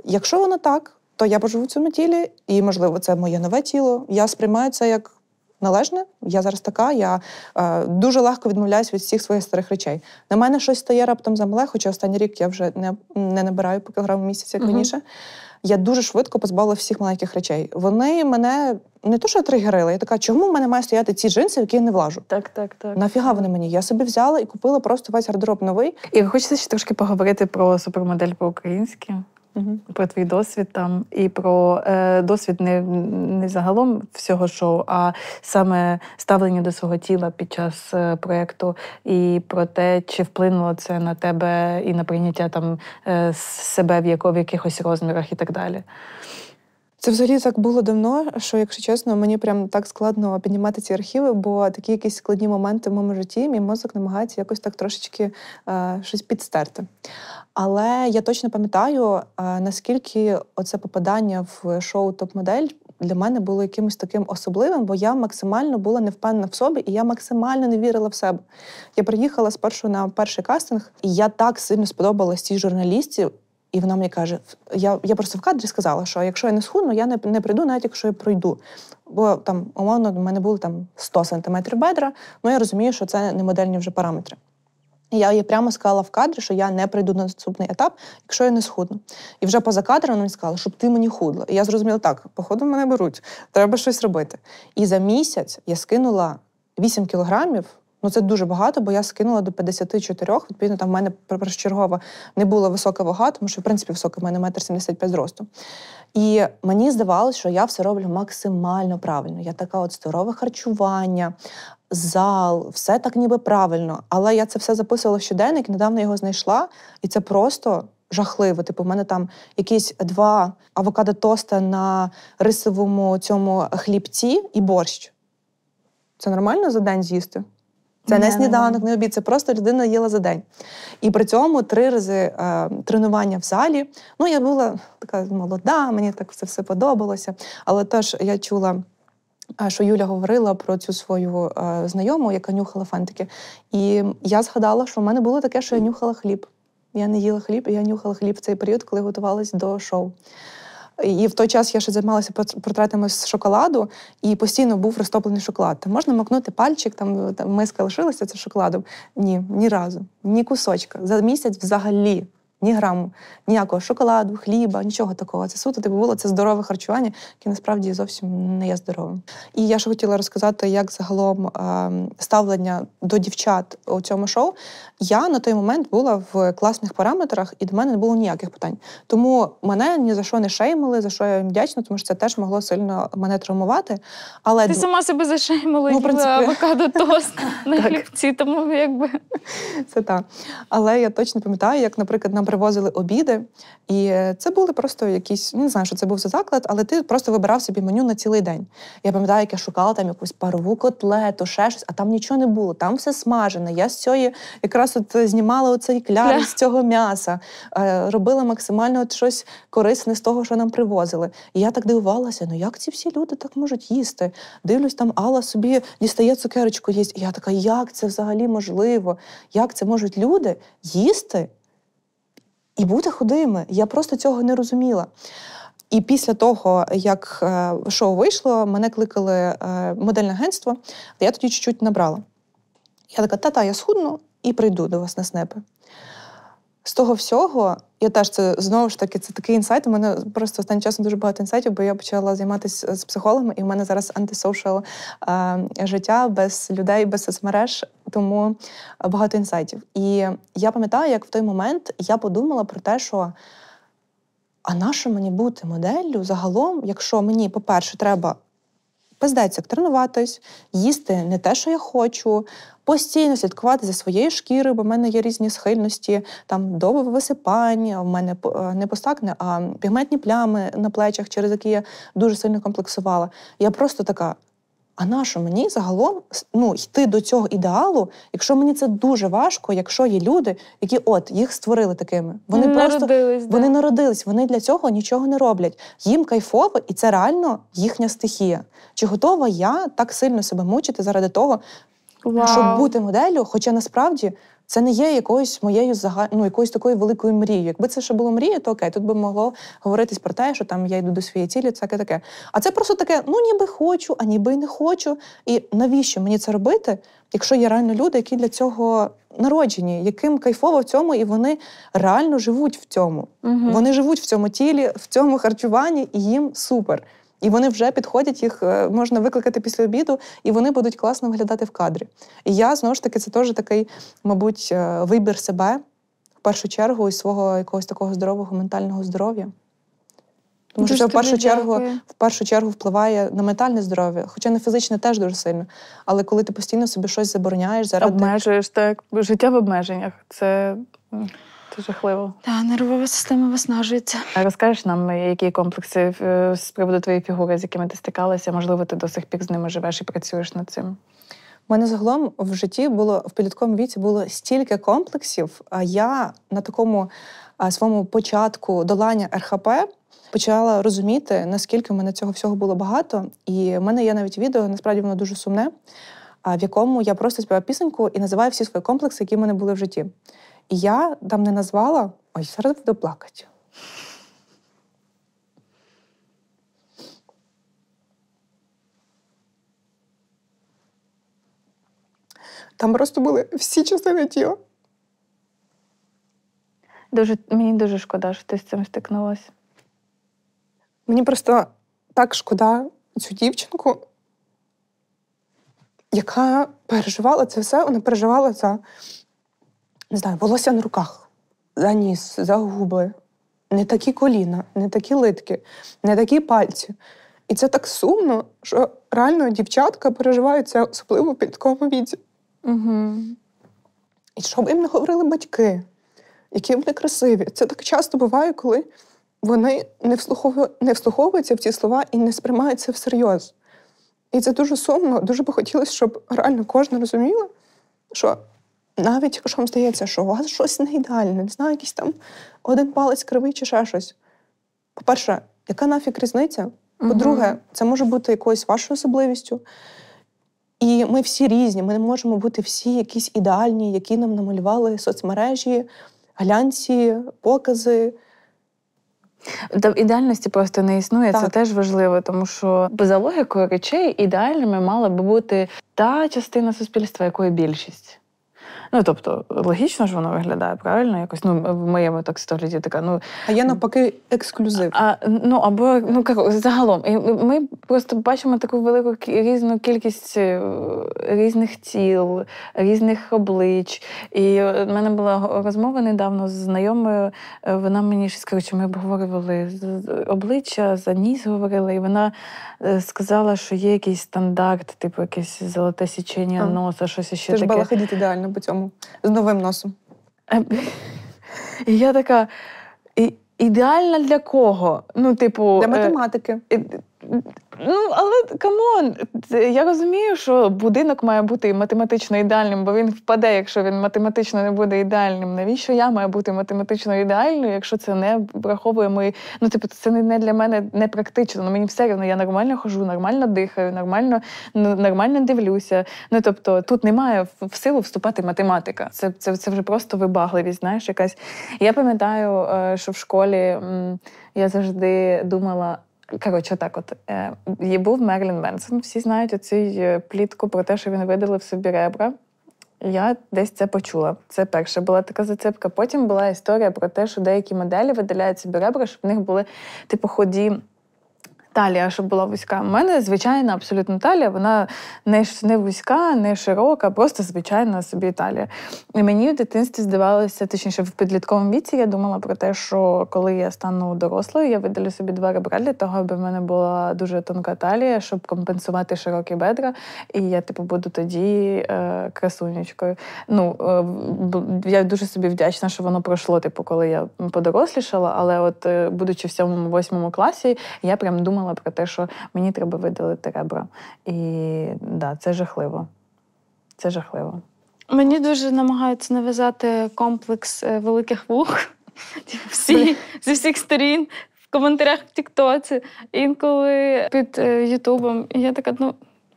якщо воно так, то я поживу в цьому тілі, і, можливо, це моє нове тіло. Я сприймаю це як належне. Я зараз така, я е, дуже легко відмовляюсь від всіх своїх старих речей. На мене щось стає раптом замале, хоча останній рік я вже не не набираю по кілограму в місяць, як раніше. Uh-huh. Я дуже швидко позбавила всіх маленьких речей. Вони мене не то, що тригерили, я така, чому в мене мають стояти ці джинси, в які я не влажу? Так, так, так. Нафіга вони мені? Я собі взяла і купила просто весь гардероб новий. І хочеться ще трошки поговорити про супермодель по-українськи. Угу. Про твій досвід там і про е, досвід не не загалом всього шоу, а саме ставлення до свого тіла під час е, проєкту, і про те, чи вплинуло це на тебе і на прийняття там е, себе в, яко, в якихось розмірах і так далі. Це взагалі так було давно, що, якщо чесно, мені прям так складно піднімати ці архіви, бо такі якісь складні моменти в моєму житті, мій мозок намагається якось так трошечки е, щось підстерти. Але я точно пам'ятаю, е, наскільки оце попадання в шоу топ-модель для мене було якимось таким особливим, бо я максимально була невпевнена в собі, і я максимально не вірила в себе. Я приїхала спершу на перший кастинг, і я так сильно сподобалась цій журналістів. І вона мені каже: я я просто в кадрі сказала, що якщо я не схудну, я не не прийду, навіть якщо я пройду. Бо там, умовно, в мене було там 100 сантиметрів бедра, ну я розумію, що це не модельні вже параметри. І я їй прямо сказала в кадрі, що я не прийду на наступний етап, якщо я не схудну. І вже поза кадром вона мені сказала, щоб ти мені худла. І я зрозуміла, так, походу, мене беруть, треба щось робити. І за місяць я скинула 8 кілограмів. Ну це дуже багато, бо я скинула до 54, Відповідно, там в мене першочергово не була висока вага, тому що в принципі висока в мене метр 75 зросту. І мені здавалося, що я все роблю максимально правильно. Я така от здорове харчування, зал, все так ніби правильно. Але я це все записувала в щоденник, недавно його знайшла, і це просто. Жахливо, типу, в мене там якісь два авокадо тоста на рисовому цьому хлібці і борщ. Це нормально за день з'їсти? Це не, не сніданок, не обід, це просто людина їла за день. І при цьому три рази е, тренування в залі. Ну, я була така молода, мені так це все подобалося. Але теж я чула, е, що Юля говорила про цю свою е, знайому, яка нюхала фантики. І я згадала, що в мене було таке, що я нюхала хліб. Я не їла хліб, і я нюхала хліб в цей період, коли готувалась до шоу. І в той час я ще займалася портретами з шоколаду, і постійно був розтоплений шоколад. Там можна макнути пальчик, там, там миска лишилася це шоколадом. Ні, ні разу, ні кусочка. За місяць взагалі ні грам, ніякого шоколаду, хліба, нічого такого. Це суто типу було це здорове харчування, яке насправді зовсім не є здоровим. І я ще хотіла розказати, як загалом е, ставлення до дівчат у цьому шоу. Я на той момент була в класних параметрах, і до мене не було ніяких питань. Тому мене ні за що не шеймили, за що я їм вдячна, тому що це теж могло сильно мене травмувати. Але ти сама себе зашеймила ну, принципі... авокадо тост на [LAUGHS] хлібці, тому якби це так. Але я точно пам'ятаю, як, наприклад, нам привозили обіди, і е, це були просто якісь, ну, не знаю, що це був за заклад, але ти просто вибирав собі меню на цілий день. Я пам'ятаю, як я шукала там якусь парову котлету, ще щось, а там нічого не було, там все смажене. Я з цього якраз от е, знімала оцей кляр з цього м'яса, е, робила максимально от щось корисне з того, що нам привозили. І я так дивувалася, ну як ці всі люди так можуть їсти? Дивлюсь, там Алла собі дістає цукерочку їсть. І я така, як це взагалі можливо? Як це можуть люди їсти? і бути худими. Я просто цього не розуміла. І після того, як е, шоу вийшло, мене кликали е, модельне агентство, я тоді чуть-чуть набрала. Я така, та-та, я схудну і прийду до вас на снепи з того всього, я теж це знову ж таки це такий інсайт. У мене просто останнім часом дуже багато інсайтів, бо я почала займатися з психологами, і в мене зараз антисошал е, життя без людей, без соцмереж, тому е, багато інсайтів. І я пам'ятаю, як в той момент я подумала про те, що. А нащо мені бути моделлю загалом, якщо мені, по-перше, треба пиздець, тренуватись, їсти не те, що я хочу, постійно слідкувати за своєю шкірою, бо в мене є різні схильності, там до висипання, в мене е, не постакне, а пігментні плями на плечах, через які я дуже сильно комплексувала. Я просто така. А нащо мені загалом ну, йти до цього ідеалу, якщо мені це дуже важко, якщо є люди, які от їх створили такими. Вони народились, просто вони да. народились, вони для цього нічого не роблять. Їм кайфово, і це реально їхня стихія. Чи готова я так сильно себе мучити заради того, Вау. щоб бути моделлю. Хоча насправді це не є якоюсь моєю загаль... ну, якоюсь такою великою мрією. Якби це ще було мрія, то окей, тут би могло говоритись про те, що там я йду до своєї цілі, таке таке. А це просто таке: ну ніби хочу, а ніби й не хочу. І навіщо мені це робити, якщо є реально люди, які для цього народжені, яким кайфово в цьому, і вони реально живуть в цьому. Угу. Вони живуть в цьому тілі, в цьому харчуванні, і їм супер. І вони вже підходять, їх е, можна викликати після обіду, і вони будуть класно виглядати в кадрі. І я знову ж таки, це теж такий, мабуть, е, вибір себе в першу чергу і свого якогось такого здорового ментального здоров'я. Тому дуже що це в першу чергу дякую. в першу чергу впливає на ментальне здоров'я, хоча на фізичне теж дуже сильно. Але коли ти постійно собі щось забороняєш, заради обмежуєш так життя в обмеженнях. Це це жахливо. Так, нервова система виснажується. Розкажеш нам, які комплекси е, з приводу твоєї фігури, з якими ти стикалася? Можливо, ти до сих пір з ними живеш і працюєш над цим. У мене загалом в житті було в підлітковому віці було стільки комплексів. а я на такому своєму початку долання РХП почала розуміти, наскільки в мене цього всього було багато. І в мене є навіть відео, насправді воно дуже сумне, в якому я просто співаю пісеньку і називаю всі свої комплекси, які в мене були в житті. І я не назвала, ой, зараз буду плакати. Там просто були всі частини тіла. Дуже, Мені дуже шкода, що ти з цим стикнулася. Мені просто так шкода цю дівчинку, яка переживала це все, вона переживала за не знаю, волосся на руках, за ніс, за губи, не такі коліна, не такі литки, не такі пальці. І це так сумно, що реально дівчатка переживає це особливо в підлітковому віці. Угу. І щоб їм не говорили батьки, які вони красиві. Це так часто буває, коли вони не вслуховую... не вслуховуються в ці слова і не сприймають це всерйоз. І це дуже сумно, дуже би хотілося, щоб реально кожна розуміла, що навіть якщо вам здається, що у вас щось не ідеальне, не знаю, якийсь там один палець кривий чи ще щось. По-перше, яка нафік різниця? По-друге, це може бути якоюсь вашою особливістю. І ми всі різні, ми не можемо бути всі якісь ідеальні, які нам намалювали соцмережі, глянці, покази. Та ідеальності просто не існує, так. це теж важливо, тому що за логікою речей ідеальними мала би бути та частина суспільства, якої більшість. Ну тобто, логічно ж воно виглядає правильно, якось ну в моєму так токситогляді така. Ну а я навпаки ексклюзив. А, Ну або ну як, загалом, і ми просто бачимо таку велику різну кількість е, різних тіл, різних облич. І в мене була розмова недавно з знайомою. Е, вона мені щось коротше, ми обговорювали обличчя, за ніс говорили, і вона е, сказала, що є якийсь стандарт, типу якесь золоте січення носа, щось ще таке. Ти ж була ходити ідеально по цьому новому, з новим носом. І я така. Ідеальна для кого? Ну, типу. Для е, математики. Е- Ну, але камон, я розумію, що будинок має бути математично ідеальним, бо він впаде, якщо він математично не буде ідеальним. Навіщо я маю бути математично ідеальною, якщо це не враховує мої. Ну, типу, це не для мене не практично. Ну, Мені все рівно, я нормально хожу, нормально дихаю, нормально нормально дивлюся. Ну тобто тут немає в силу вступати математика. Це це, це вже просто вибагливість. Знаєш, якась. Я пам'ятаю, е, що в школі я завжди думала. Коротше, так от Є е, був Мерлін Менсон. Всі знають оцю е, плітку про те, що він видалив собі ребра. Я десь це почула. Це перша була така зацепка. Потім була історія про те, що деякі моделі видаляють собі ребра, щоб в них були типу ході талія, щоб була вузька. У мене звичайна абсолютно талія, вона не не вузька, не широка, просто звичайна собі талія. І мені в дитинстві здавалося, точніше, в підлітковому віці я думала про те, що коли я стану дорослою, я видалю собі два ребра для того, аби в мене була дуже тонка талія, щоб компенсувати широкі бедра. І я, типу, буду тоді е, красунечкою. Ну, е, я дуже собі вдячна, що воно пройшло, типу, коли я подорослішала, але от, е, будучи в 7-8 класі, я прям думала думала про те, що мені треба видалити ребра. І да, це жахливо. Це жахливо. Мені дуже намагаються нав'язати комплекс е, великих вух [LAUGHS] Всі, зі всіх сторін, в коментарях в Тіктоці, інколи під е, Ютубом. І я така, ну.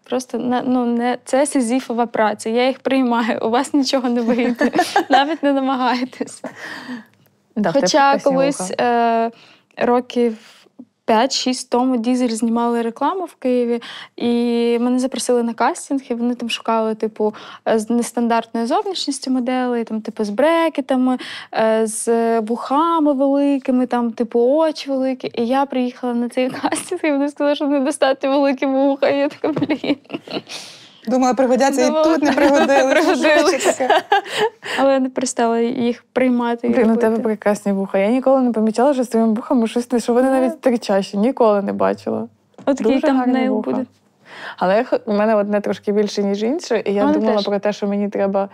Просто ну не це сізіфова праця. Я їх приймаю. У вас нічого не вийде, [LAUGHS] навіть не намагаєтесь. Да, Хоча колись е, років 5-6 тому Дізель знімали рекламу в Києві, і мене запросили на кастинг, і вони там шукали, типу, е, з нестандартною зовнішністю моделей, там, типу, з брекетами, е, з вухами великими, там, типу, очі великі. І я приїхала на цей [LAUGHS] кастинг, і вони сказали, що недостатньо великі вуха. я така, блін. Думала, пригодяться Думала. і тут не пригодили. [LAUGHS] Але не перестала їх приймати. Блін, у тебе прекрасні вуха. Я ніколи не помічала, що з твоїми вухами щось не що вони навіть тричащі. ніколи не бачила. От який там нейл буде. Але в мене одне трошки більше, ніж інше, і я Вон думала теж. про те, що мені треба.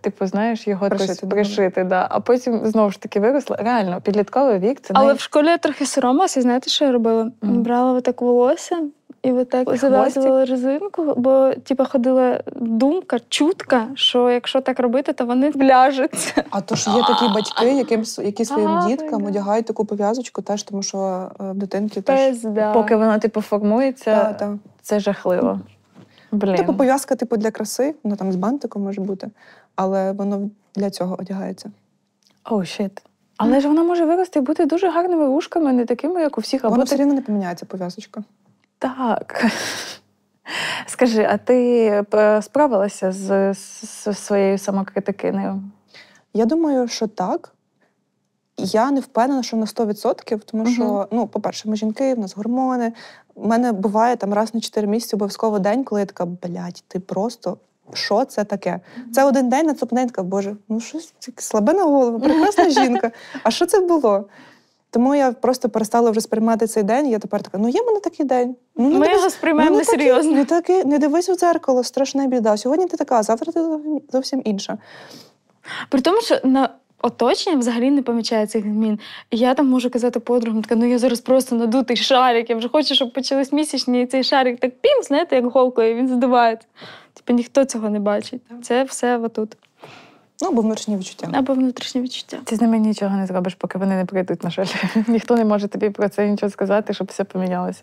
Типу, знаєш, його пришити, пришити да. а потім знову ж таки виросла. Реально, підлітковий вік. це... Але най... в школі я трохи соромилася, знаєте, що я робила? Mm. Брала отак волосся, і ви так зав'язували резинку, бо типу, ходила думка, чутка, що якщо так робити, то вони вляжуться. А то ж є такі батьки, яким які своїм діткам одягають таку пов'язочку, теж тому що е, в дитинці теж поки вона типу формується, це жахливо. Блін. Типу пов'язка, типу, для краси, ну там з бантиком може бути, але воно для цього одягається. О, oh, щит. Але mm. ж вона може вирости і бути дуже гарними вушками, не такими, як у всіх або. Воно все рівно не поміняється пов'язочка. Так. [LAUGHS] Скажи, а ти е, справилася з, з своєю самокритикинею? Я думаю, що так. Я не впевнена, що на 100%, тому що, ну, по-перше, ми жінки, в нас гормони. У мене буває там раз на 4 місяці обов'язково день, коли я така, блядь, ти просто що це таке? Uh-huh. Це один день на цупненька, боже, ну щось слабе на голову, прекрасна жінка. А що це було? Тому я просто перестала вже сприймати цей день. Я тепер така, ну є в мене такий день. Ну, Ми ну, його ну, сприймаємо ну, серйозно. Не ну, таки, не дивись у дзеркало, страшна біда. Сьогодні ти така, а завтра ти зовсім інша. При тому, що на оточення взагалі не помічає цих змін. І я там можу казати подругам, така, ну я зараз просто надутий шарик, я вже хочу, щоб почались місячні, і цей шарик так пім, знаєте, як голкою, він здувається. Типу ніхто цього не бачить. Це все отут. Ну, або внутрішні відчуття. Або внутрішні відчуття. Ти з ними нічого не зробиш, поки вони не прийдуть на жаль. [LAUGHS] Ніхто не може тобі про це нічого сказати, щоб все помінялося.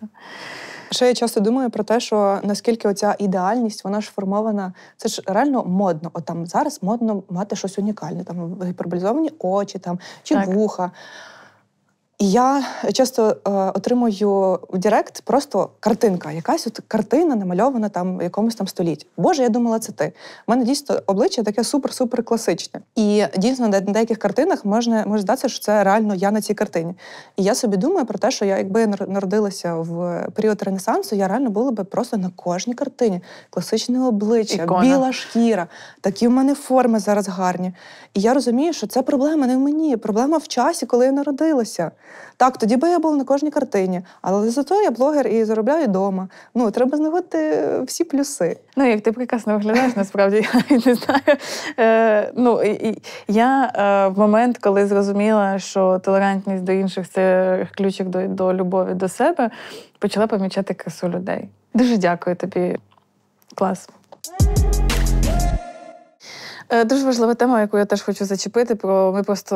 Ще я часто думаю про те, що наскільки оця ідеальність, вона ж формована. Це ж реально модно. От там зараз модно мати щось унікальне, там гіперболізовані очі, там чи так. вуха. І я часто е, отримую в Директ просто картинка, якась от картина намальована там в якомусь там столітті. Боже, я думала, це ти. У мене дійсно обличчя таке супер-супер класичне. І дійсно на деяких картинах можна може здатися, що це реально я на цій картині. І я собі думаю про те, що я, якби народилася в період Ренесансу, я реально була би просто на кожній картині. Класичне обличчя, Ікона. біла шкіра, такі в мене форми зараз гарні. І я розумію, що це проблема не в мені, проблема в часі, коли я народилася. Так, тоді би я був на кожній картині, але зато я блогер і заробляю вдома. Ну треба знаходити е, всі плюси. Ну як ти прекрасно виглядаєш, насправді я [LAUGHS] не знаю. Е, ну я е, в момент, коли зрозуміла, що толерантність до інших це ключик до, до любові до себе, почала помічати красу людей. Дуже дякую тобі, клас. Е, дуже важлива тема, яку я теж хочу зачепити. Про ми просто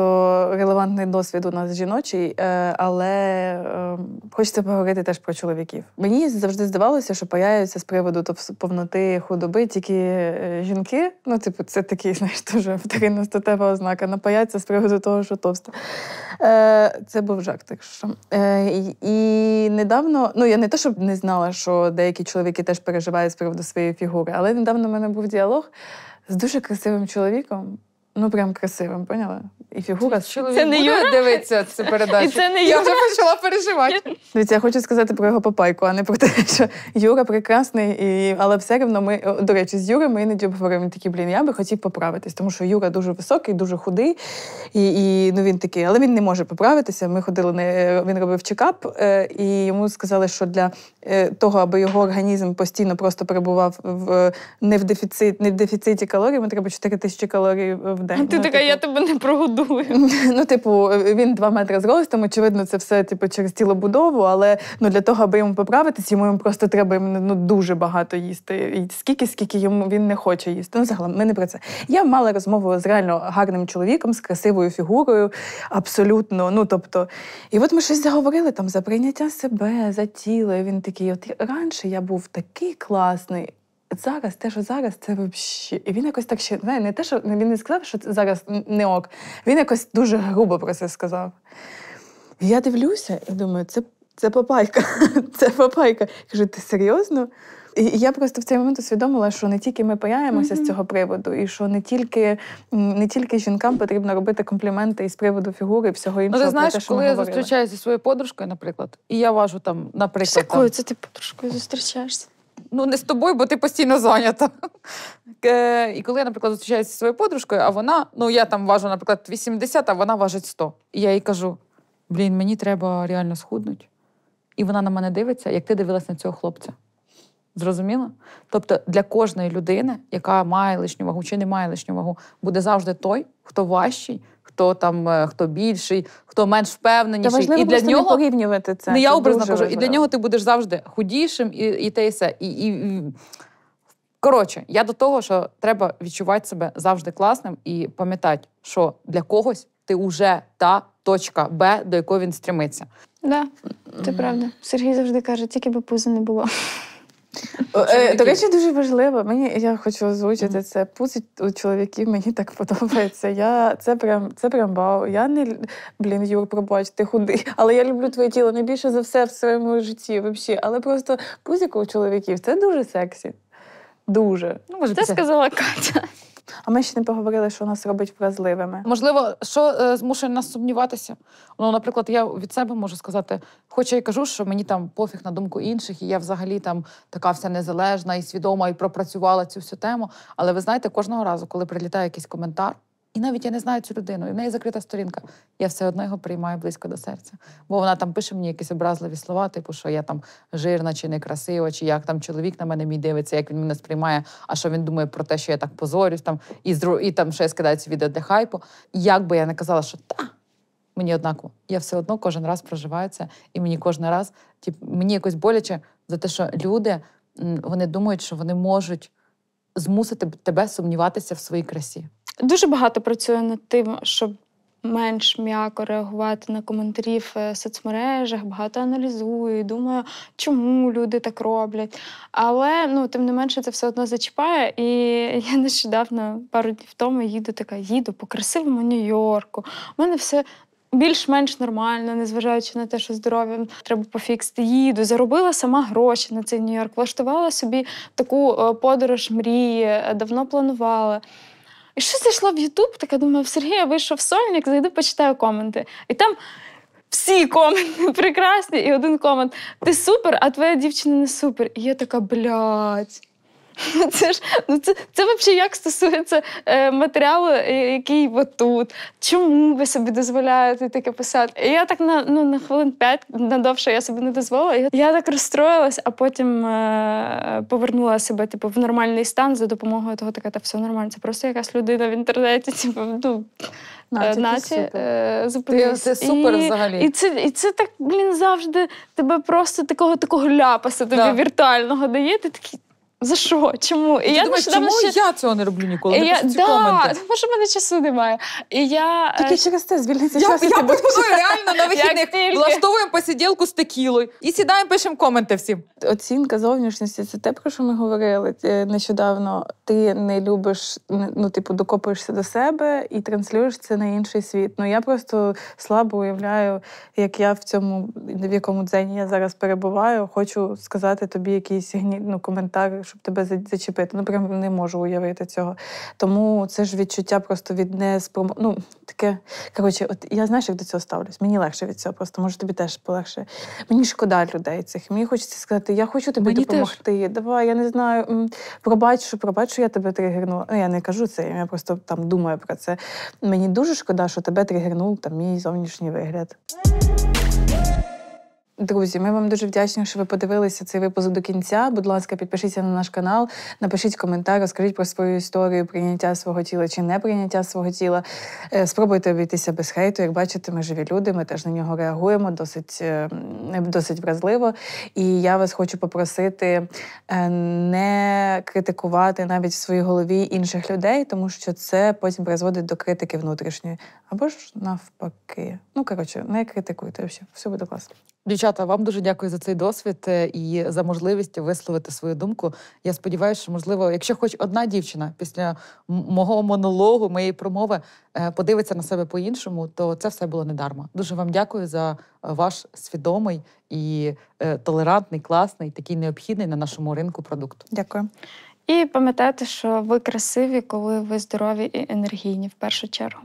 релевантний досвід у нас жіночий, е, але е, хочеться поговорити теж про чоловіків. Мені завжди здавалося, що паяються з приводу повноти худоби тільки жінки. Ну, типу, це такий, [LAUGHS] знаєш, дуже вторинна статева ознака. Напаяться з приводу того, що товста. Це був жак, так що. І недавно, ну я не те, щоб не знала, що деякі чоловіки теж переживають з приводу своєї фігури, але недавно в мене був діалог з дуже красивим чоловіком, Ну, прям красивим, поняла? І фігура з чоловіком. Це не Юра? [LAUGHS] дивиться цю передачу. І це не Юра. Я вже почала переживати. Дивіться, я хочу сказати про його попайку, а не про те, що Юра прекрасний, і... але все одно ми, до речі, з Юрою ми іноді обговоримо Він такий блін, я би хотів поправитись, тому що Юра дуже високий, дуже худий, і і ну він такий, але він не може поправитися. Ми ходили на він робив чекап, е, і йому сказали, що для е, того, аби його організм постійно просто перебував в не в дефіцит, не в дефіциті калорій, йому треба 4 тисячі калорій в день. А ну, ти ну, така, типу... я тебе не прогодую. [LAUGHS] Ну, типу, він два метри зростом, очевидно, це все типу, через тілобудову, але ну, для того, аби йому поправитись, йому, йому просто треба ну, дуже багато їсти. І Скільки, скільки йому він не хоче їсти. Ну, загалом, ми не про це. Я мала розмову з реально гарним чоловіком, з красивою фігурою, абсолютно. ну, тобто... І от ми щось заговорили там за прийняття себе, за тіло. І Він такий, от раніше я був такий класний зараз, те, що зараз, це взагалі. І він якось так ще не, не те, що він не сказав, що це зараз не ок. Він якось дуже грубо про це сказав. І я дивлюся і думаю, це це папайка. [LAUGHS] Це папайка. кажу, ти серйозно? І я просто в цей момент усвідомила, що не тільки ми паяємося mm-hmm. з цього приводу, і що не тільки не тільки жінкам потрібно робити компліменти із приводу фігури і всього іншого. Ну, ти знаєш, те, що коли я зустрічаюся зі своєю подружкою, наприклад, і я важу там, наприклад. З якою це ти подружкою зустрічаєшся? ну не з тобою, бо ти постійно зайнята. І коли я, наприклад, зустрічаюся зі своєю подружкою, а вона, ну я там важу, наприклад, 80, а вона важить 100. І я їй кажу: блін, мені треба реально схуднути. І вона на мене дивиться, як ти дивилась на цього хлопця. Зрозуміло? Тобто для кожної людини, яка має лишню вагу чи не має лишню вагу, буде завжди той, хто важчий, хто там е, хто більший, хто менш впевненіший. Та важливо і для нього не порівнювати це. Не ну, я образно кажу, важливо. і для нього ти будеш завжди худішим, і і те, і все. І, і... Коротше, я до того, що треба відчувати себе завжди класним і пам'ятати, що для когось ти вже та точка Б, до якої він стремиться. Да, це правда. Сергій завжди каже, тільки би пузи не було. Е, е, до речі, дуже важливо. Мені я хочу озвучити це. Пусить у чоловіків мені так подобається. Я це прям це прям бав. Я не блін, Юр, пробач, ти худий, але я люблю твоє тіло найбільше за все в своєму житті. Взагалі. Але просто пузіко у чоловіків це дуже сексі. Дуже. Ну, може, Це сказала Катя. А ми ще не поговорили, що нас робить вразливими. Можливо, що е, змушує нас сумніватися? Ну, наприклад, я від себе можу сказати, хоча я й кажу, що мені там пофіг на думку інших, і я взагалі там така вся незалежна і свідома, і пропрацювала цю всю тему. Але ви знаєте, кожного разу, коли прилітає якийсь коментар. І навіть я не знаю цю людину, і в неї закрита сторінка. Я все одно його приймаю близько до серця. Бо вона там пише мені якісь образливі слова, типу, що я там жирна чи некрасива, чи як там чоловік на мене мій дивиться, як він мене сприймає, а що він думає про те, що я так позорюсь, там і зру, і там ще скидається відео для хайпу. як би я не казала, що та. Мені однаково, я все одно кожен раз проживаю це, і мені кожен раз, тіп, мені якось боляче за те, що люди вони думають, що вони можуть змусити тебе сумніватися в своїй красі. Дуже багато працюю над тим, щоб менш м'яко реагувати на коментарі в е, соцмережах, багато аналізую, думаю, чому люди так роблять. Але ну, тим не менше це все одно зачіпає. І [LAUGHS] я нещодавно пару днів тому їду така, їду по красивому Нью-Йорку. У мене все. Більш-менш нормально, незважаючи на те, що здоров'ям треба пофіксити. Їду, заробила сама гроші на цей Нью-Йорк, влаштувала собі таку е, подорож мрії, е, давно планувала. І що зайшла в Ютуб, так я думаю, в Сергія вийшов сольник, зайду, почитаю коменти. І там всі коменти [LAUGHS] прекрасні, і один комент: ти супер, а твоя дівчина не супер. І я така, блядь. [LAUGHS] Це ж ну це це взагалі як стосується е, матеріалу, е, який от тут. Чому ви собі дозволяєте таке писати? І Я так на ну на хвилин п'ять надовше я собі не дозволила. Я так розстроїлась, а потім е, повернула себе типу, в нормальний стан за допомогою того, така та все нормально. Це просто якась людина в інтернеті. Типу, ну, е, е, і, І це і це так блін завжди тебе просто такого такого ляпаса, тобі да. віртуального дає. Ти такий за що? Чому? І Ти я думаєш, чому ще... я цього не роблю ніколи? Я... Не да, Тому що в мене часу немає. І я... Тільки е, через те, звільниться я, час. Я, я пропоную [LAUGHS] реально на вихідних влаштовуємо посиділку з текілою і сідаємо, пишемо коменти всім. Оцінка зовнішності це те, про що ми говорили е, нещодавно. Ти не любиш, ну, типу, докопуєшся до себе і транслюєш це на інший світ. Ну я просто слабо уявляю, як я в цьому в якому дзені я зараз перебуваю, хочу сказати тобі якийсь ну, коментар щоб тебе зачепити. Ну, прям не можу уявити цього. Тому це ж відчуття просто від неспром... Ну, таке. Коротше, от я знаєш, як до цього ставлюсь. Мені легше від цього, просто може тобі теж полегше. Мені шкода людей цих. Мені хочеться сказати, я хочу тобі Мені допомогти. Теж. Давай, я не знаю, пробачу, пробачу, я тебе тригернула. Ну, я не кажу це, я просто там думаю про це. Мені дуже шкода, що тебе тригернув там мій зовнішній вигляд. Друзі, ми вам дуже вдячні, що ви подивилися цей випуск до кінця. Будь ласка, підпишіться на наш канал, напишіть коментар, розкажіть про свою історію, прийняття свого тіла чи не прийняття свого тіла. Е, спробуйте обійтися без хейту. Як бачите, ми живі люди, ми теж на нього реагуємо досить е, досить вразливо. І я вас хочу попросити е, не критикувати навіть в своїй голові інших людей, тому що це потім призводить до критики внутрішньої. Або ж навпаки. Ну коротше, не критикуйте, все буде класно. Дівчата, вам дуже дякую за цей досвід е, і за можливість висловити свою думку. Я сподіваюся, що можливо, якщо хоч одна дівчина після мого монологу, моєї промови е, подивиться на себе по-іншому, то це все було недарма. Дуже вам дякую за е, ваш свідомий і толерантний, класний, такий необхідний на нашому ринку продукт. Дякую. І пам'ятайте, що ви красиві, коли ви здорові і енергійні в першу чергу.